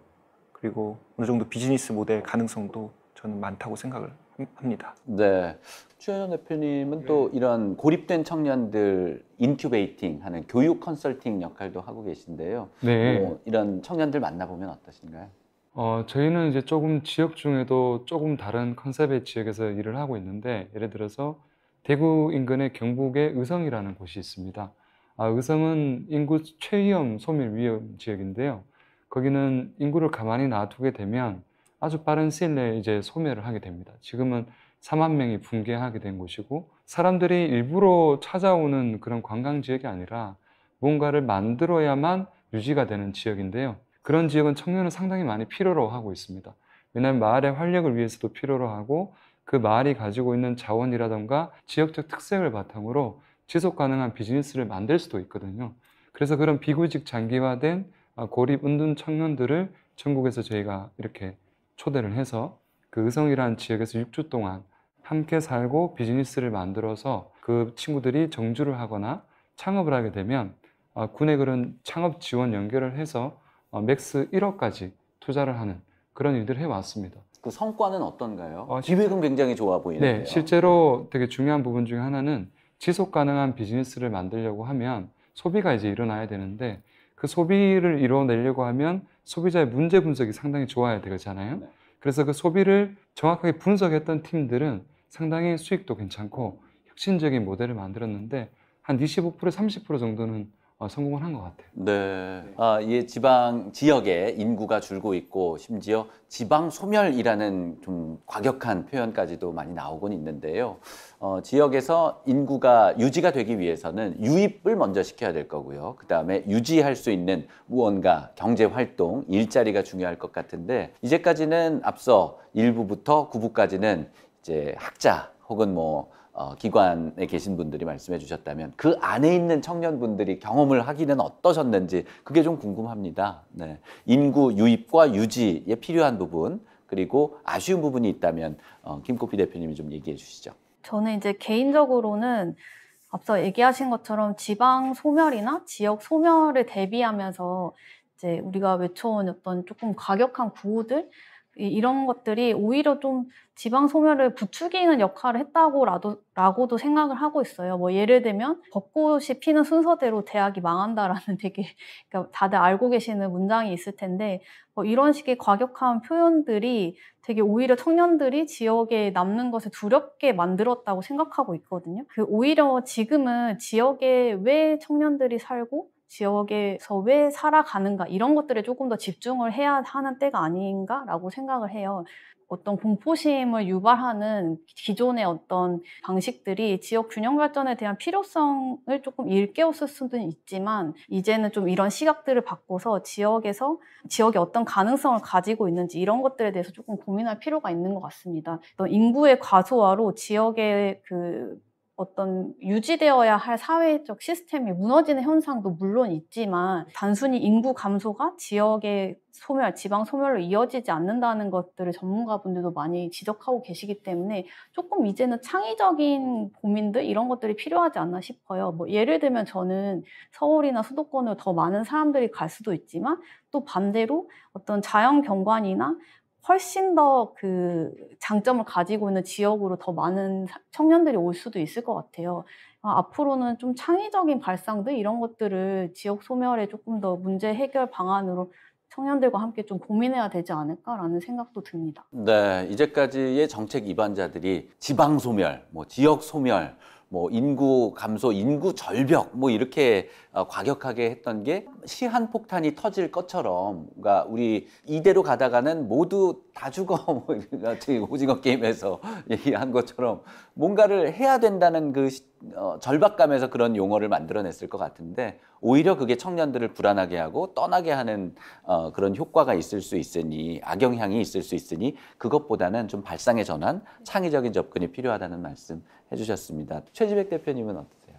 그리고 어느 정도 비즈니스 모델 가능성도 저는 많다고 생각을 합니다. 네. 최현 대표님은 네. 또 이런 고립된 청년들 인큐베이팅 하는 교육 컨설팅 역할도 하고 계신데요. 네. 뭐 이런 청년들 만나보면 어떠신가요? 어, 저희는 이제 조금 지역 중에도 조금 다른 컨셉의 지역에서 일을 하고 있는데 예를 들어서 대구 인근의 경북의 의성이라는 곳이 있습니다. 아, 의성은 인구 최위험 소멸 위험 지역인데요. 거기는 인구를 가만히 놔두게 되면 아주 빠른 시일 내에 이제 소멸을 하게 됩니다. 지금은 4만 명이 붕괴하게 된 곳이고 사람들이 일부러 찾아오는 그런 관광 지역이 아니라 뭔가를 만들어야만 유지가 되는 지역인데요. 그런 지역은 청년을 상당히 많이 필요로 하고 있습니다. 왜냐하면 마을의 활력을 위해서도 필요로 하고 그 마을이 가지고 있는 자원이라던가 지역적 특색을 바탕으로 지속 가능한 비즈니스를 만들 수도 있거든요. 그래서 그런 비구직 장기화된 아, 고립 은둔 청년들을 전국에서 저희가 이렇게 초대를 해서 그 의성이라는 지역에서 6주 동안 함께 살고 비즈니스를 만들어서 그 친구들이 정주를 하거나 창업을 하게 되면 아, 군에 그런 창업 지원 연결을 해서 어, 맥스 1억까지 투자를 하는 그런 일들을 해왔습니다. 그 성과는 어떤가요? 어, 기획은 굉장히 좋아 보이는데 네, 실제로 되게 중요한 부분 중에 하나는 지속 가능한 비즈니스를 만들려고 하면 소비가 이제 일어나야 되는데 그 소비를 이루내려고 하면 소비자의 문제 분석이 상당히 좋아야 되잖아요. 네. 그래서 그 소비를 정확하게 분석했던 팀들은 상당히 수익도 괜찮고 혁신적인 모델을 만들었는데 한 25% 30% 정도는 어, 성공을 한것 같아요. 네. 네. 아, 이 지방 지역에 인구가 줄고 있고 심지어 지방 소멸이라는 좀 과격한 표현까지도 많이 나오곤 있는데요. 어, 지역에서 인구가 유지가 되기 위해서는 유입을 먼저 시켜야 될 거고요. 그 다음에 유지할 수 있는 무언가 경제 활동, 일자리가 중요할 것 같은데 이제까지는 앞서 일부부터 구부까지는 이제 학자 혹은 뭐 어, 기관에 계신 분들이 말씀해 주셨다면 그 안에 있는 청년분들이 경험을 하기는 어떠셨는지 그게 좀 궁금합니다. 네. 인구 유입과 유지에 필요한 부분 그리고 아쉬운 부분이 있다면 어, 김코피 대표님이 좀 얘기해 주시죠. 저는 이제 개인적으로는 앞서 얘기하신 것처럼 지방 소멸이나 지역 소멸을 대비하면서 이제 우리가 외쳐온 어떤 조금 과격한 구호들 이런 것들이 오히려 좀 지방 소멸을 부추기는 역할을 했다고라도 라고도 생각을 하고 있어요. 뭐 예를 들면 벚꽃이 피는 순서대로 대학이 망한다라는 <laughs> 되게 그러니까 다들 알고 계시는 문장이 있을 텐데 뭐 이런 식의 과격한 표현들이 되게 오히려 청년들이 지역에 남는 것을 두렵게 만들었다고 생각하고 있거든요. 그 오히려 지금은 지역에 왜 청년들이 살고 지역에서 왜 살아가는가 이런 것들에 조금 더 집중을 해야 하는 때가 아닌가라고 생각을 해요. 어떤 공포심을 유발하는 기존의 어떤 방식들이 지역 균형 발전에 대한 필요성을 조금 일깨웠을 수도 있지만 이제는 좀 이런 시각들을 바꿔서 지역에서 지역이 어떤 가능성을 가지고 있는지 이런 것들에 대해서 조금 고민할 필요가 있는 것 같습니다. 또 인구의 과소화로 지역의 그 어떤 유지되어야 할 사회적 시스템이 무너지는 현상도 물론 있지만 단순히 인구 감소가 지역의 소멸, 지방 소멸로 이어지지 않는다는 것들을 전문가분들도 많이 지적하고 계시기 때문에 조금 이제는 창의적인 고민들 이런 것들이 필요하지 않나 싶어요. 뭐 예를 들면 저는 서울이나 수도권으로 더 많은 사람들이 갈 수도 있지만 또 반대로 어떤 자연 경관이나 훨씬 더 그 장점을 가지고 있는 지역으로 더 많은 청년들이 올 수도 있을 것 같아요. 아, 앞으로는 좀 창의적인 발상들 이런 것들을 지역 소멸에 조금 더 문제 해결 방안으로 청년들과 함께 좀 고민해야 되지 않을까라는 생각도 듭니다. 네, 이제까지의 정책 입안자들이 지방 소멸, 뭐 지역 소멸 뭐 인구 감소, 인구 절벽 뭐 이렇게 어, 과격하게 했던 게 시한 폭탄이 터질 것처럼 그러니까 우리 이대로 가다가는 모두 다 죽어 <laughs> 뭐 같이 오징어 게임에서 <laughs> 얘기한 것처럼 뭔가를 해야 된다는 그 어, 절박감에서 그런 용어를 만들어냈을 것 같은데 오히려 그게 청년들을 불안하게 하고 떠나게 하는 어, 그런 효과가 있을 수 있으니 악영향이 있을 수 있으니 그것보다는 좀 발상의 전환, 창의적인 접근이 필요하다는 말씀 해주셨습니다. 최지백 대표님은 어떠세요?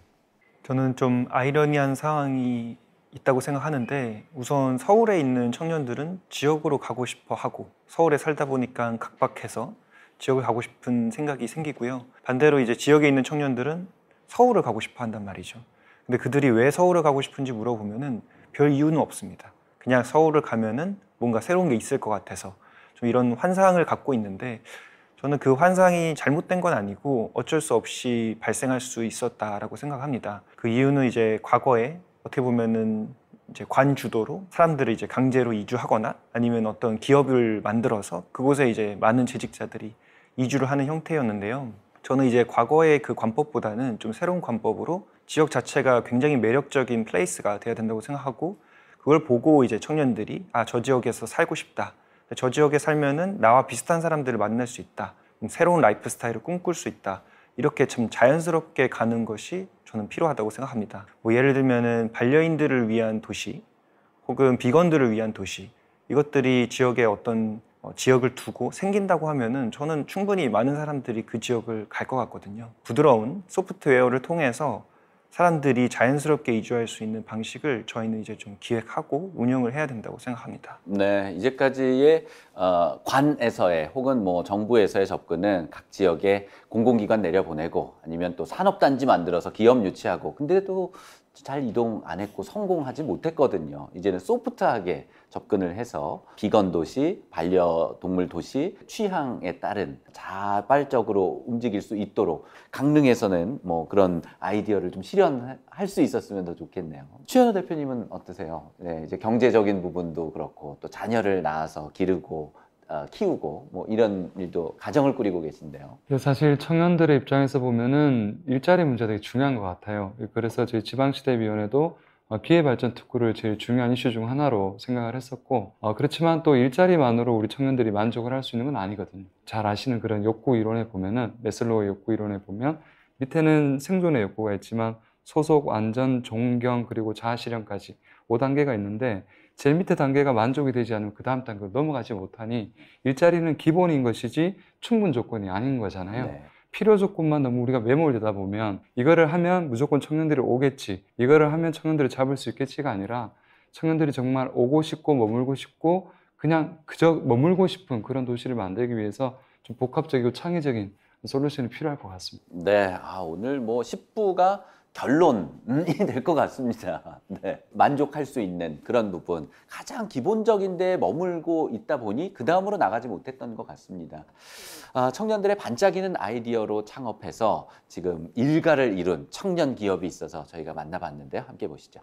저는 좀 아이러니한 상황이 있다고 생각하는데 우선 서울에 있는 청년들은 지역으로 가고 싶어 하고 서울에 살다 보니까 각박해서 지역을 가고 싶은 생각이 생기고요. 반대로 이제 지역에 있는 청년들은 서울을 가고 싶어 한단 말이죠. 근데 그들이 왜 서울을 가고 싶은지 물어보면은 별 이유는 없습니다. 그냥 서울을 가면은 뭔가 새로운 게 있을 것 같아서 좀 이런 환상을 갖고 있는데 저는 그 환상이 잘못된 건 아니고 어쩔 수 없이 발생할 수 있었다라고 생각합니다. 그 이유는 이제 과거에 어떻게 보면은 이제 관주도로 사람들을 이제 강제로 이주하거나 아니면 어떤 기업을 만들어서 그곳에 이제 많은 재직자들이 이주를 하는 형태였는데요. 저는 이제 과거의 그 관법보다는 좀 새로운 관법으로 지역 자체가 굉장히 매력적인 플레이스가 돼야 된다고 생각하고 그걸 보고 이제 청년들이 아, 저 지역에서 살고 싶다. 저 지역에 살면은 나와 비슷한 사람들을 만날 수 있다. 음, 새로운 라이프 스타일을 꿈꿀 수 있다. 이렇게 참 자연스럽게 가는 것이 저는 필요하다고 생각합니다. 뭐 예를 들면은 반려인들을 위한 도시 혹은 비건들을 위한 도시 이것들이 지역에 어떤 어, 지역을 두고 생긴다고 하면은 저는 충분히 많은 사람들이 그 지역을 갈 것 같거든요. 부드러운 소프트웨어를 통해서 사람들이 자연스럽게 이주할 수 있는 방식을 저희는 이제 좀 기획하고 운영을 해야 된다고 생각합니다. 네, 이제까지의 어, 관에서의 혹은 뭐 정부에서의 접근은 각 지역에 공공기관 내려보내고 아니면 또 산업단지 만들어서 기업 유치하고 근데 또잘 이동 안 했고 성공하지 못했거든요. 이제는 소프트하게 접근을 해서 비건 도시, 반려동물 도시, 취향에 따른 자발적으로 움직일 수 있도록 강릉에서는 뭐 그런 아이디어를 좀 실현할 수 있었으면 더 좋겠네요. 최현우 대표님은 어떠세요? 네, 이제 경제적인 부분도 그렇고 또 자녀를 낳아서 기르고 어, 키우고 뭐 이런 일도 가정을 꾸리고 계신데요. 사실 청년들의 입장에서 보면은 일자리 문제 되게 중요한 것 같아요. 그래서 저희 지방시대위원회도 기회 어, 발전 특구를 제일 중요한 이슈 중 하나로 생각을 했었고 어, 그렇지만 또 일자리만으로 우리 청년들이 만족을 할 수 있는 건 아니거든요. 잘 아시는 그런 욕구 이론에 보면은 메슬로의 욕구 이론에 보면 밑에는 생존의 욕구가 있지만 소속, 안전, 존경, 그리고 자아실현까지 5단계가 있는데 제일 밑에 단계가 만족이 되지 않으면 그 다음 단계로 넘어가지 못하니 일자리는 기본인 것이지 충분 조건이 아닌 거잖아요. 네. 필요 조건만 너무 우리가 매몰되다 보면 이거를 하면 무조건 청년들이 오겠지, 이거를 하면 청년들을 잡을 수 있겠지가 아니라 청년들이 정말 오고 싶고 머물고 싶고 그냥 그저 머물고 싶은 그런 도시를 만들기 위해서 좀 복합적이고 창의적인 솔루션이 필요할 것 같습니다. 네, 아, 오늘 뭐 10부가 결론이 <laughs> 될 것 같습니다. 네. 만족할 수 있는 그런 부분. 가장 기본적인데 머물고 있다 보니 그 다음으로 나가지 못했던 것 같습니다. 아, 청년들의 반짝이는 아이디어로 창업해서 지금 일가를 이룬 청년 기업이 있어서 저희가 만나봤는데요. 함께 보시죠.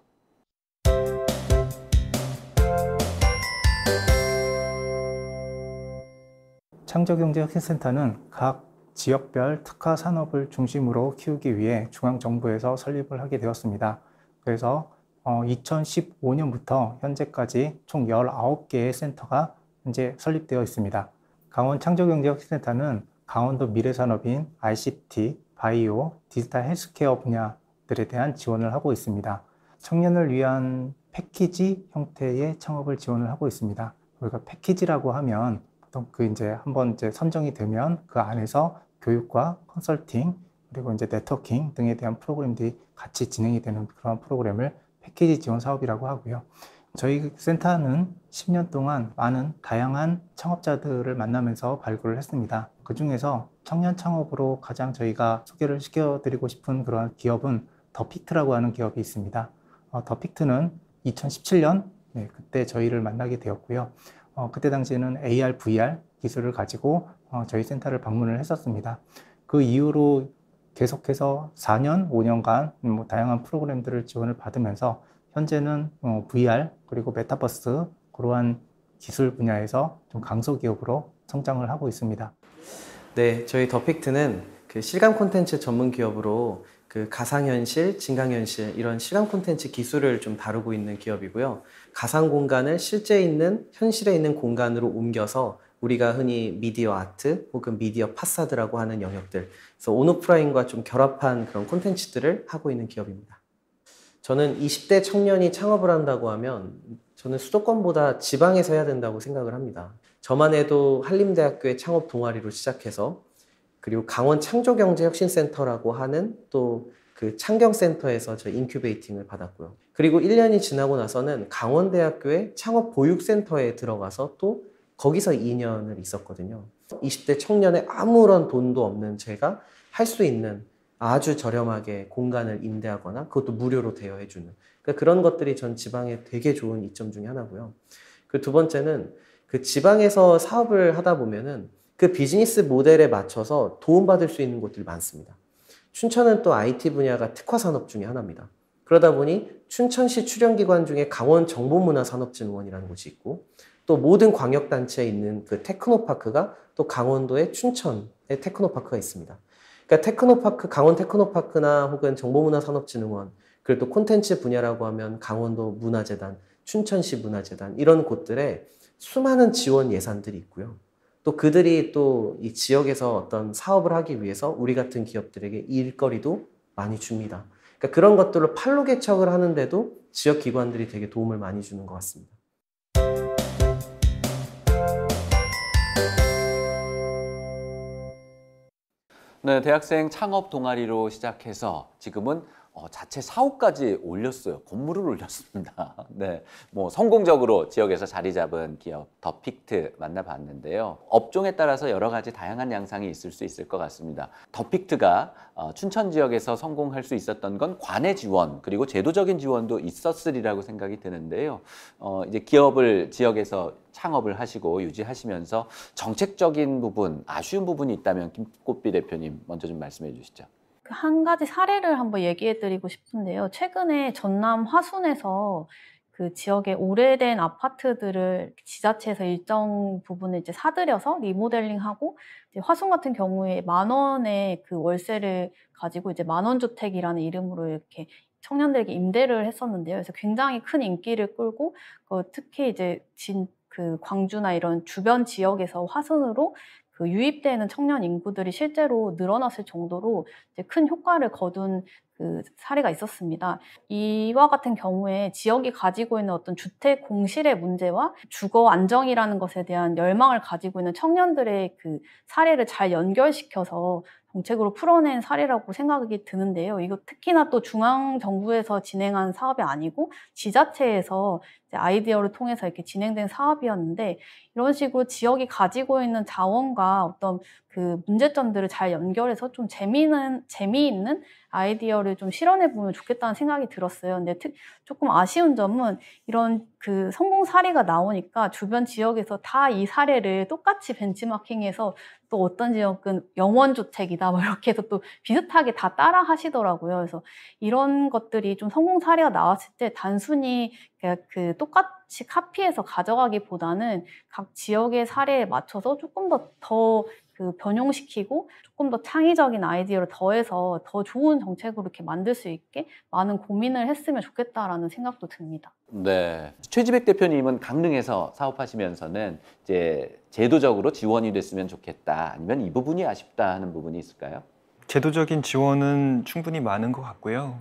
창조경제혁신센터는 각 지역별 특화 산업을 중심으로 키우기 위해 중앙정부에서 설립을 하게 되었습니다. 그래서 2015년부터 어, 현재까지 총 19개의 센터가 현재 설립되어 있습니다. 강원 창조경제혁신센터는 강원도 미래산업인 ICT, 바이오, 디지털 헬스케어 분야들에 대한 지원을 하고 있습니다. 청년을 위한 패키지 형태의 창업을 지원을 하고 있습니다. 우리가 패키지라고 하면 어떤 그 이제 한번 이제 선정이 되면 그 안에서 교육과 컨설팅 그리고 이제 네트워킹 등에 대한 프로그램들이 같이 진행이 되는 그런 프로그램을 패키지 지원 사업이라고 하고요. 저희 센터는 10년 동안 많은 다양한 창업자들을 만나면서 발굴을 했습니다. 그 중에서 청년 창업으로 가장 저희가 소개를 시켜드리고 싶은 그런 기업은 더픽트라고 하는 기업이 있습니다. 어, 더픽트는 2017년 네, 그때 저희를 만나게 되었고요. 어, 그때 당시에는 AR, VR 기술을 가지고 어, 저희 센터를 방문을 했었습니다. 그 이후로 계속해서 4년, 5년간 뭐 다양한 프로그램들을 지원을 받으면서 현재는 어, VR 그리고 메타버스 그러한 기술 분야에서 좀 강소 기업으로 성장을 하고 있습니다. 네, 저희 더픽트는 그 실감 콘텐츠 전문 기업으로 그 가상현실, 증강현실 이런 실감 콘텐츠 기술을 좀 다루고 있는 기업이고요. 가상 공간을 실제 있는 현실에 있는 공간으로 옮겨서 우리가 흔히 미디어 아트 혹은 미디어 파사드라고 하는 영역들, 그래서 온오프라인과 좀 결합한 그런 콘텐츠들을 하고 있는 기업입니다. 저는 20대 청년이 창업을 한다고 하면 저는 수도권보다 지방에서 해야 된다고 생각을 합니다. 저만 해도 한림대학교의 창업 동아리로 시작해서 그리고 강원 창조경제혁신센터라고 하는 또 그 창경센터에서 저 인큐베이팅을 받았고요. 그리고 1년이 지나고 나서는 강원대학교의 창업보육센터에 들어가서 또 거기서 2년을 있었거든요. 20대 청년에 아무런 돈도 없는 제가 할 수 있는 아주 저렴하게 공간을 임대하거나 그것도 무료로 대여해주는 그러니까 그런 것들이 전 지방에 되게 좋은 이점 중에 하나고요. 그 두 번째는 그 지방에서 사업을 하다 보면은 그 비즈니스 모델에 맞춰서 도움받을 수 있는 곳들이 많습니다. 춘천은 또 IT 분야가 특화 산업 중의 하나입니다. 그러다 보니 춘천시 출연기관 중에 강원 정보문화산업진흥원이라는 곳이 있고 또 모든 광역단체에 있는 그 테크노파크가 또 강원도의 춘천에 테크노파크가 있습니다. 그러니까 테크노파크, 강원 테크노파크나 혹은 정보문화산업진흥원, 그리고 또 콘텐츠 분야라고 하면 강원도 문화재단, 춘천시 문화재단 이런 곳들에 수많은 지원 예산들이 있고요. 또 그들이 또 이 지역에서 어떤 사업을 하기 위해서 우리 같은 기업들에게 일거리도 많이 줍니다. 그러니까 그런 것들을 팔로 개척을 하는데도 지역 기관들이 되게 도움을 많이 주는 것 같습니다. 네, 대학생 창업 동아리로 시작해서 지금은 어, 자체 사옥까지 올렸어요. 건물을 올렸습니다. <laughs> 네. 뭐 성공적으로 지역에서 자리 잡은 기업 더픽트 만나봤는데요. 업종에 따라서 여러 가지 다양한 양상이 있을 수 있을 것 같습니다. 더픽트가 어, 춘천 지역에서 성공할 수 있었던 건 관의 지원 그리고 제도적인 지원도 있었으리라고 생각이 드는데요. 어, 이제 기업을 지역에서 창업을 하시고 유지하시면서 정책적인 부분 아쉬운 부분이 있다면 김꽃비 대표님 먼저 좀 말씀해 주시죠. 한 가지 사례를 한번 얘기해 드리고 싶은데요. 최근에 전남 화순에서 그 지역의 오래된 아파트들을 지자체에서 일정 부분을 이제 사들여서 리모델링하고 화순 같은 경우에 만 원의 그 월세를 가지고 이제 만 원 주택이라는 이름으로 이렇게 청년들에게 임대를 했었는데요. 그래서 굉장히 큰 인기를 끌고 어, 특히 이제 진 그 광주나 이런 주변 지역에서 화순으로 그 유입되는 청년 인구들이 실제로 늘어났을 정도로 이제 큰 효과를 거둔 그 사례가 있었습니다. 이와 같은 경우에 지역이 가지고 있는 어떤 주택 공실의 문제와 주거 안정이라는 것에 대한 열망을 가지고 있는 청년들의 그 사례를 잘 연결시켜서 정책으로 풀어낸 사례라고 생각이 드는데요. 이거 특히나 또 중앙 정부에서 진행한 사업이 아니고 지자체에서 이제 아이디어를 통해서 이렇게 진행된 사업이었는데 이런 식으로 지역이 가지고 있는 자원과 어떤 그 문제점들을 잘 연결해서 좀 재미는 재미있는 아이디어를 좀 실현해 보면 좋겠다는 생각이 들었어요. 근데 특, 조금 아쉬운 점은 이런 그 성공 사례가 나오니까 주변 지역에서 다 이 사례를 똑같이 벤치마킹해서 또 어떤 지역은 영원주택이다 뭐 이렇게 해서 또 비슷하게 다 따라 하시더라고요. 그래서 이런 것들이 좀 성공 사례가 나왔을 때 단순히 그, 그 똑같이 카피해서 가져가기보다는 각 지역의 사례에 맞춰서 조금 더, 더 그변형시키고 조금 더 창의적인 아이디어를 더해서 더 좋은 정책으로 이렇게 만들 수 있게 많은 고민을 했으면 좋겠다라는 생각도 듭니다. 네. 최지백 대표님은 강릉에서 사업하시면서는 이제 제도적으로 지원이 됐으면 좋겠다 아니면 이 부분이 아쉽다 하는 부분이 있을까요? 제도적인 지원은 충분히 많은 것 같고요.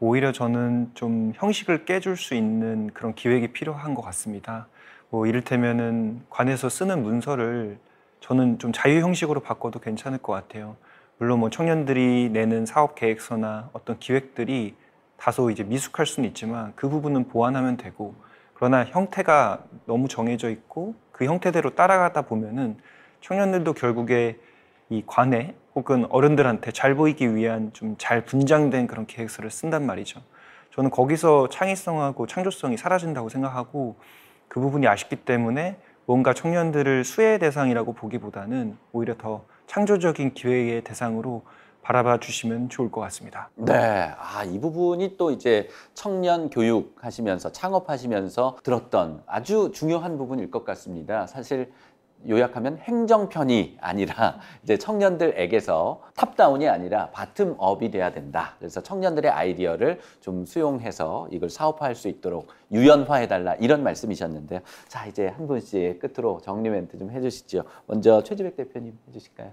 오히려 저는 좀 형식을 깨줄 수 있는 그런 기획이 필요한 것 같습니다. 뭐 이를테면은 관에서 쓰는 문서를 저는 좀 자유 형식으로 바꿔도 괜찮을 것 같아요. 물론 뭐 청년들이 내는 사업 계획서나 어떤 기획들이 다소 이제 미숙할 수는 있지만 그 부분은 보완하면 되고 그러나 형태가 너무 정해져 있고 그 형태대로 따라가다 보면은 청년들도 결국에 이 관에 혹은 어른들한테 잘 보이기 위한 좀 잘 분장된 그런 계획서를 쓴단 말이죠. 저는 거기서 창의성하고 창조성이 사라진다고 생각하고 그 부분이 아쉽기 때문에 뭔가 청년들을 수혜의 대상이라고 보기보다는 오히려 더 창조적인 기회의 대상으로 바라봐 주시면 좋을 것 같습니다. 네. 아, 이 부분이 또 이제 청년 교육 하시면서 창업하시면서 들었던 아주 중요한 부분일 것 같습니다. 사실 요약하면 행정편이 아니라 <laughs> 이제 청년들에게서 탑다운이 아니라 바텀업이 돼야 된다. 그래서 청년들의 아이디어를 좀 수용해서 이걸 사업화할 수 있도록 유연화해 달라 이런 말씀이셨는데요. 자 이제 한 분씩 끝으로 정리 멘트 좀 해주시죠. 먼저 최지백 대표님 해주실까요?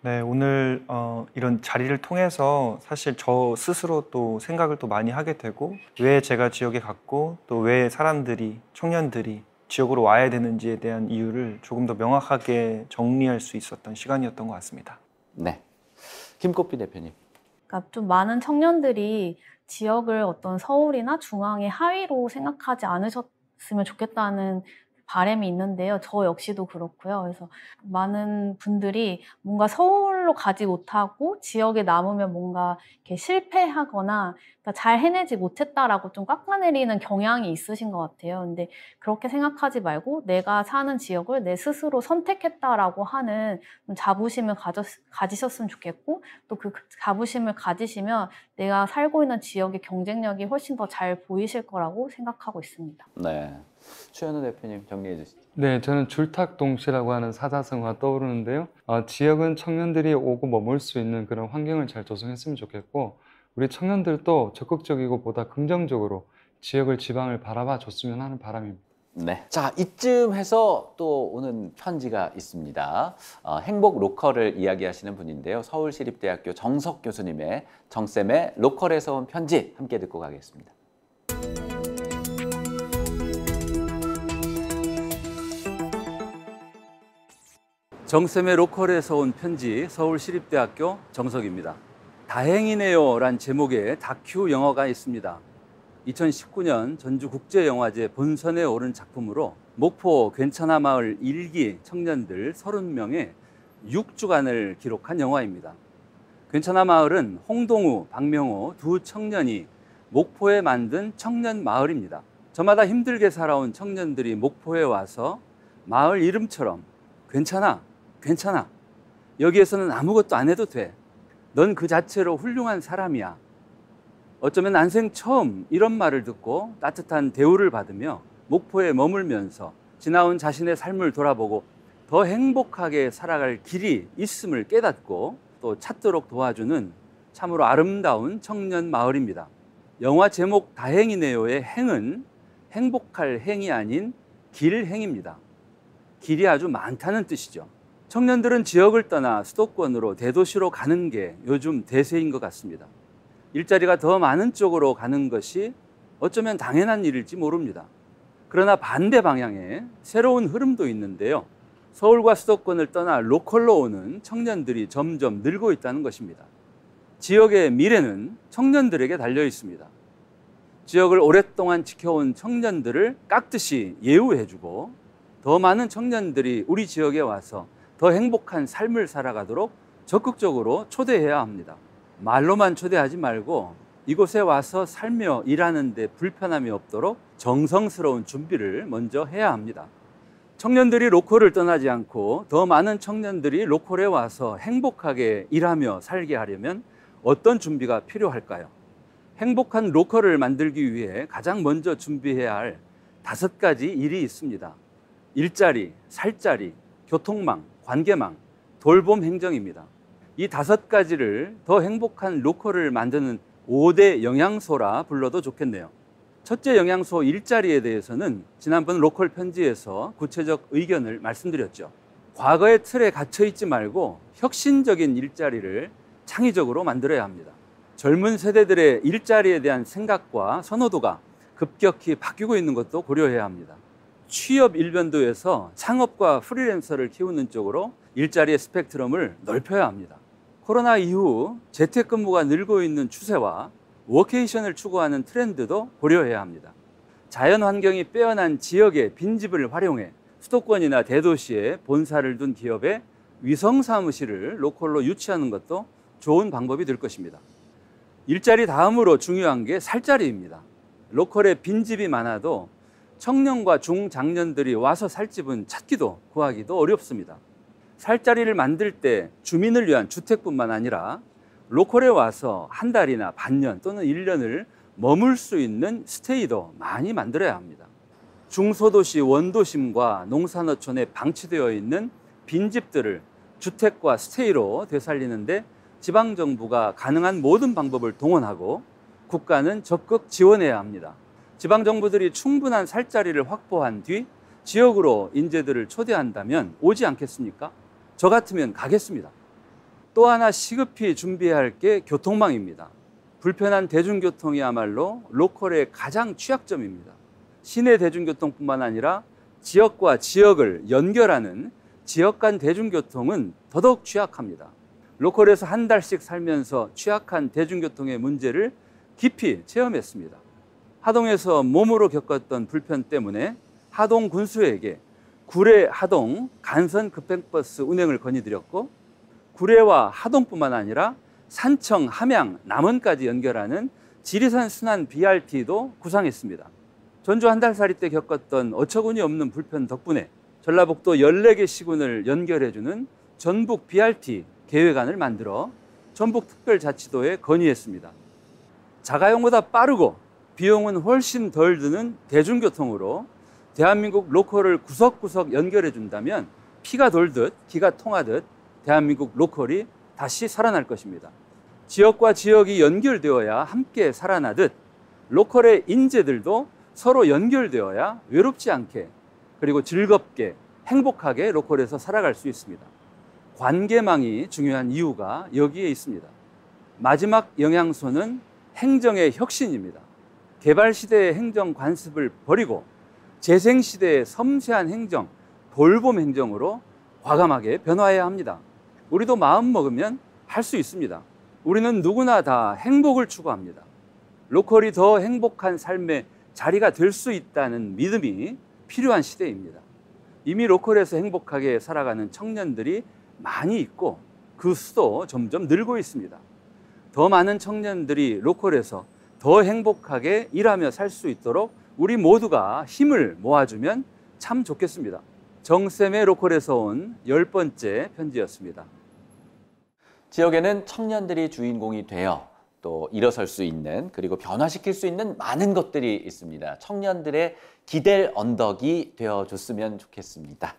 네 오늘 어, 이런 자리를 통해서 사실 저 스스로 또 생각을 또 많이 하게 되고 왜 제가 지역에 갔고 또 왜 사람들이 청년들이 지역으로 와야 되는지에 대한 이유를 조금 더 명확하게 정리할 수 있었던 시간이었던 것 같습니다. 네. 김꽃비 대표님. 그러니까 좀 많은 청년들이 지역을 어떤 서울이나 중앙의 하위로 생각하지 않으셨으면 좋겠다는 바람이 있는데요. 저 역시도 그렇고요. 그래서 많은 분들이 뭔가 서울 홀로 가지 못하고 지역에 남으면 뭔가 이렇게 실패하거나 그러니까 잘 해내지 못했다라고 좀 깎아내리는 경향이 있으신 것 같아요. 근데 그렇게 생각하지 말고 내가 사는 지역을 내 스스로 선택했다라고 하는 자부심을 가졌, 가지셨으면 좋겠고 또 그 자부심을 가지시면 내가 살고 있는 지역의 경쟁력이 훨씬 더 잘 보이실 거라고 생각하고 있습니다. 네. 추현우 대표님 정리해 주시죠. 네, 저는 줄탁동시라고 하는 사자성어가 떠오르는데요. 어, 지역은 청년들이 오고 머물 수 있는 그런 환경을 잘 조성했으면 좋겠고 우리 청년들도 적극적이고 보다 긍정적으로 지역을 지방을 바라봐 줬으면 하는 바람입니다. 네. 자, 이쯤 해서 또 오는 편지가 있습니다. 어, 행복 로컬을 이야기하시는 분인데요. 서울시립대학교 정석 교수님의 정쌤의 로컬에서 온 편지 함께 듣고 가겠습니다. 정쌤의 로컬에서 온 편지 서울시립대학교 정석입니다. 다행이네요 란 제목의 다큐 영화가 있습니다. 2019년 전주국제영화제 본선에 오른 작품으로 목포 괜찮아 마을 일기 청년들 30명의 6주간을 기록한 영화입니다. 괜찮아 마을은 홍동우, 박명호 두 청년이 목포에 만든 청년 마을입니다. 저마다 힘들게 살아온 청년들이 목포에 와서 마을 이름처럼 괜찮아 괜찮아. 여기에서는 아무것도 안 해도 돼. 넌 그 자체로 훌륭한 사람이야. 어쩌면 난생 처음 이런 말을 듣고 따뜻한 대우를 받으며 목포에 머물면서 지나온 자신의 삶을 돌아보고 더 행복하게 살아갈 길이 있음을 깨닫고 또 찾도록 도와주는 참으로 아름다운 청년 마을입니다. 영화 제목 다행이네요의 행은 행복할 행이 아닌 길행입니다. 길이 아주 많다는 뜻이죠. 청년들은 지역을 떠나 수도권으로 대도시로 가는 게 요즘 대세인 것 같습니다. 일자리가 더 많은 쪽으로 가는 것이 어쩌면 당연한 일일지 모릅니다. 그러나 반대 방향에 새로운 흐름도 있는데요. 서울과 수도권을 떠나 로컬로 오는 청년들이 점점 늘고 있다는 것입니다. 지역의 미래는 청년들에게 달려 있습니다. 지역을 오랫동안 지켜온 청년들을 깍듯이 예우해주고 더 많은 청년들이 우리 지역에 와서 더 행복한 삶을 살아가도록 적극적으로 초대해야 합니다. 말로만 초대하지 말고 이곳에 와서 살며 일하는데 불편함이 없도록 정성스러운 준비를 먼저 해야 합니다. 청년들이 로컬을 떠나지 않고 더 많은 청년들이 로컬에 와서 행복하게 일하며 살게 하려면 어떤 준비가 필요할까요? 행복한 로컬을 만들기 위해 가장 먼저 준비해야 할 다섯 가지 일이 있습니다. 일자리, 살자리, 교통망, 관계망, 돌봄 행정입니다. 이 다섯 가지를 더 행복한 로컬을 만드는 5대 영양소라 불러도 좋겠네요. 첫째 영양소 일자리에 대해서는 지난번 로컬 편지에서 구체적 의견을 말씀드렸죠. 과거의 틀에 갇혀 있지 말고 혁신적인 일자리를 창의적으로 만들어야 합니다. 젊은 세대들의 일자리에 대한 생각과 선호도가 급격히 바뀌고 있는 것도 고려해야 합니다. 취업 일변도에서 창업과 프리랜서를 키우는 쪽으로 일자리의 스펙트럼을 넓혀야 합니다. 코로나 이후 재택근무가 늘고 있는 추세와 워케이션을 추구하는 트렌드도 고려해야 합니다. 자연 환경이 빼어난 지역의 빈집을 활용해 수도권이나 대도시에 본사를 둔 기업의 위성 사무실을 로컬로 유치하는 것도 좋은 방법이 될 것입니다. 일자리 다음으로 중요한 게 살자리입니다. 로컬에 빈집이 많아도 청년과 중장년들이 와서 살 집은 찾기도 구하기도 어렵습니다. 살 자리를 만들 때 주민을 위한 주택뿐만 아니라 로컬에 와서 한 달이나 반년 또는 1년을 머물 수 있는 스테이도 많이 만들어야 합니다. 중소도시 원도심과 농산어촌에 방치되어 있는 빈집들을 주택과 스테이로 되살리는데 지방정부가 가능한 모든 방법을 동원하고 국가는 적극 지원해야 합니다. 지방 정부들이 충분한 살 자리를 확보한 뒤 지역으로 인재들을 초대한다면 오지 않겠습니까? 저 같으면 가겠습니다. 또 하나 시급히 준비해야 할 게 교통망입니다. 불편한 대중교통이야말로 로컬의 가장 취약점입니다. 시내 대중교통뿐만 아니라 지역과 지역을 연결하는 지역 간 대중교통은 더더욱 취약합니다. 로컬에서 한 달씩 살면서 취약한 대중교통의 문제를 깊이 체험했습니다. 하동에서 몸으로 겪었던 불편 때문에 하동 군수에게 구례 하동 간선 급행버스 운행을 건의드렸고 구례와 하동뿐만 아니라 산청, 함양, 남원까지 연결하는 지리산 순환 BRT도 구상했습니다. 전주 한달 살이 때 겪었던 어처구니 없는 불편 덕분에 전라북도 14개 시군을 연결해주는 전북 BRT 계획안을 만들어 전북특별자치도에 건의했습니다. 자가용보다 빠르고 비용은 훨씬 덜 드는 대중교통으로 대한민국 로컬을 구석구석 연결해 준다면 피가 돌듯 기가 통하듯 대한민국 로컬이 다시 살아날 것입니다. 지역과 지역이 연결되어야 함께 살아나듯 로컬의 인재들도 서로 연결되어야 외롭지 않게 그리고 즐겁게 행복하게 로컬에서 살아갈 수 있습니다. 관계망이 중요한 이유가 여기에 있습니다. 마지막 영양소는 행정의 혁신입니다. 개발 시대의 행정 관습을 버리고 재생 시대의 섬세한 행정, 돌봄 행정으로 과감하게 변화해야 합니다. 우리도 마음 먹으면 할 수 있습니다. 우리는 누구나 다 행복을 추구합니다. 로컬이 더 행복한 삶의 자리가 될 수 있다는 믿음이 필요한 시대입니다. 이미 로컬에서 행복하게 살아가는 청년들이 많이 있고 그 수도 점점 늘고 있습니다. 더 많은 청년들이 로컬에서 더 행복하게 일하며 살 수 있도록 우리 모두가 힘을 모아주면 참 좋겠습니다. 정쌤의 로컬에서 온 열 번째 편지였습니다. 지역에는 청년들이 주인공이 되어 또 일어설 수 있는 그리고 변화시킬 수 있는 많은 것들이 있습니다. 청년들의 기댈 언덕이 되어줬으면 좋겠습니다.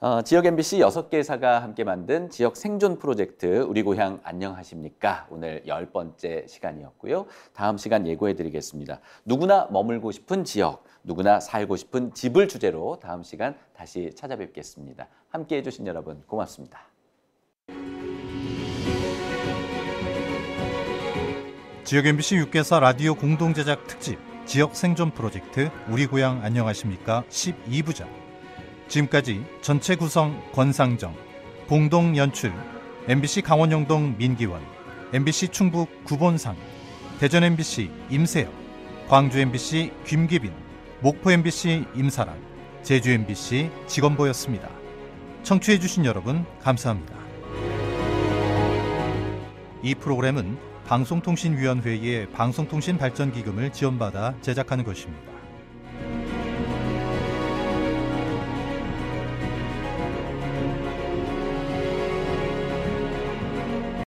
어, 지역 MBC 6개사가 함께 만든 지역 생존 프로젝트 우리 고향 안녕하십니까? 오늘 열 번째 시간이었고요. 다음 시간 예고해 드리겠습니다. 누구나 머물고 싶은 지역, 누구나 살고 싶은 집을 주제로 다음 시간 다시 찾아뵙겠습니다. 함께 해주신 여러분 고맙습니다. 지역 MBC 6개사 라디오 공동 제작 특집 지역 생존 프로젝트 우리 고향 안녕하십니까 12부작 지금까지 전체 구성 권상정, 공동 연출 MBC 강원영동 민기원, MBC 충북 구본상, 대전 MBC 임세혁, 광주 MBC 김기빈, 목포 MBC 임사랑, 제주 MBC 직원보였습니다. 청취해주신 여러분 감사합니다. 이 프로그램은 방송통신위원회의 방송통신발전기금을 지원받아 제작하는 것입니다.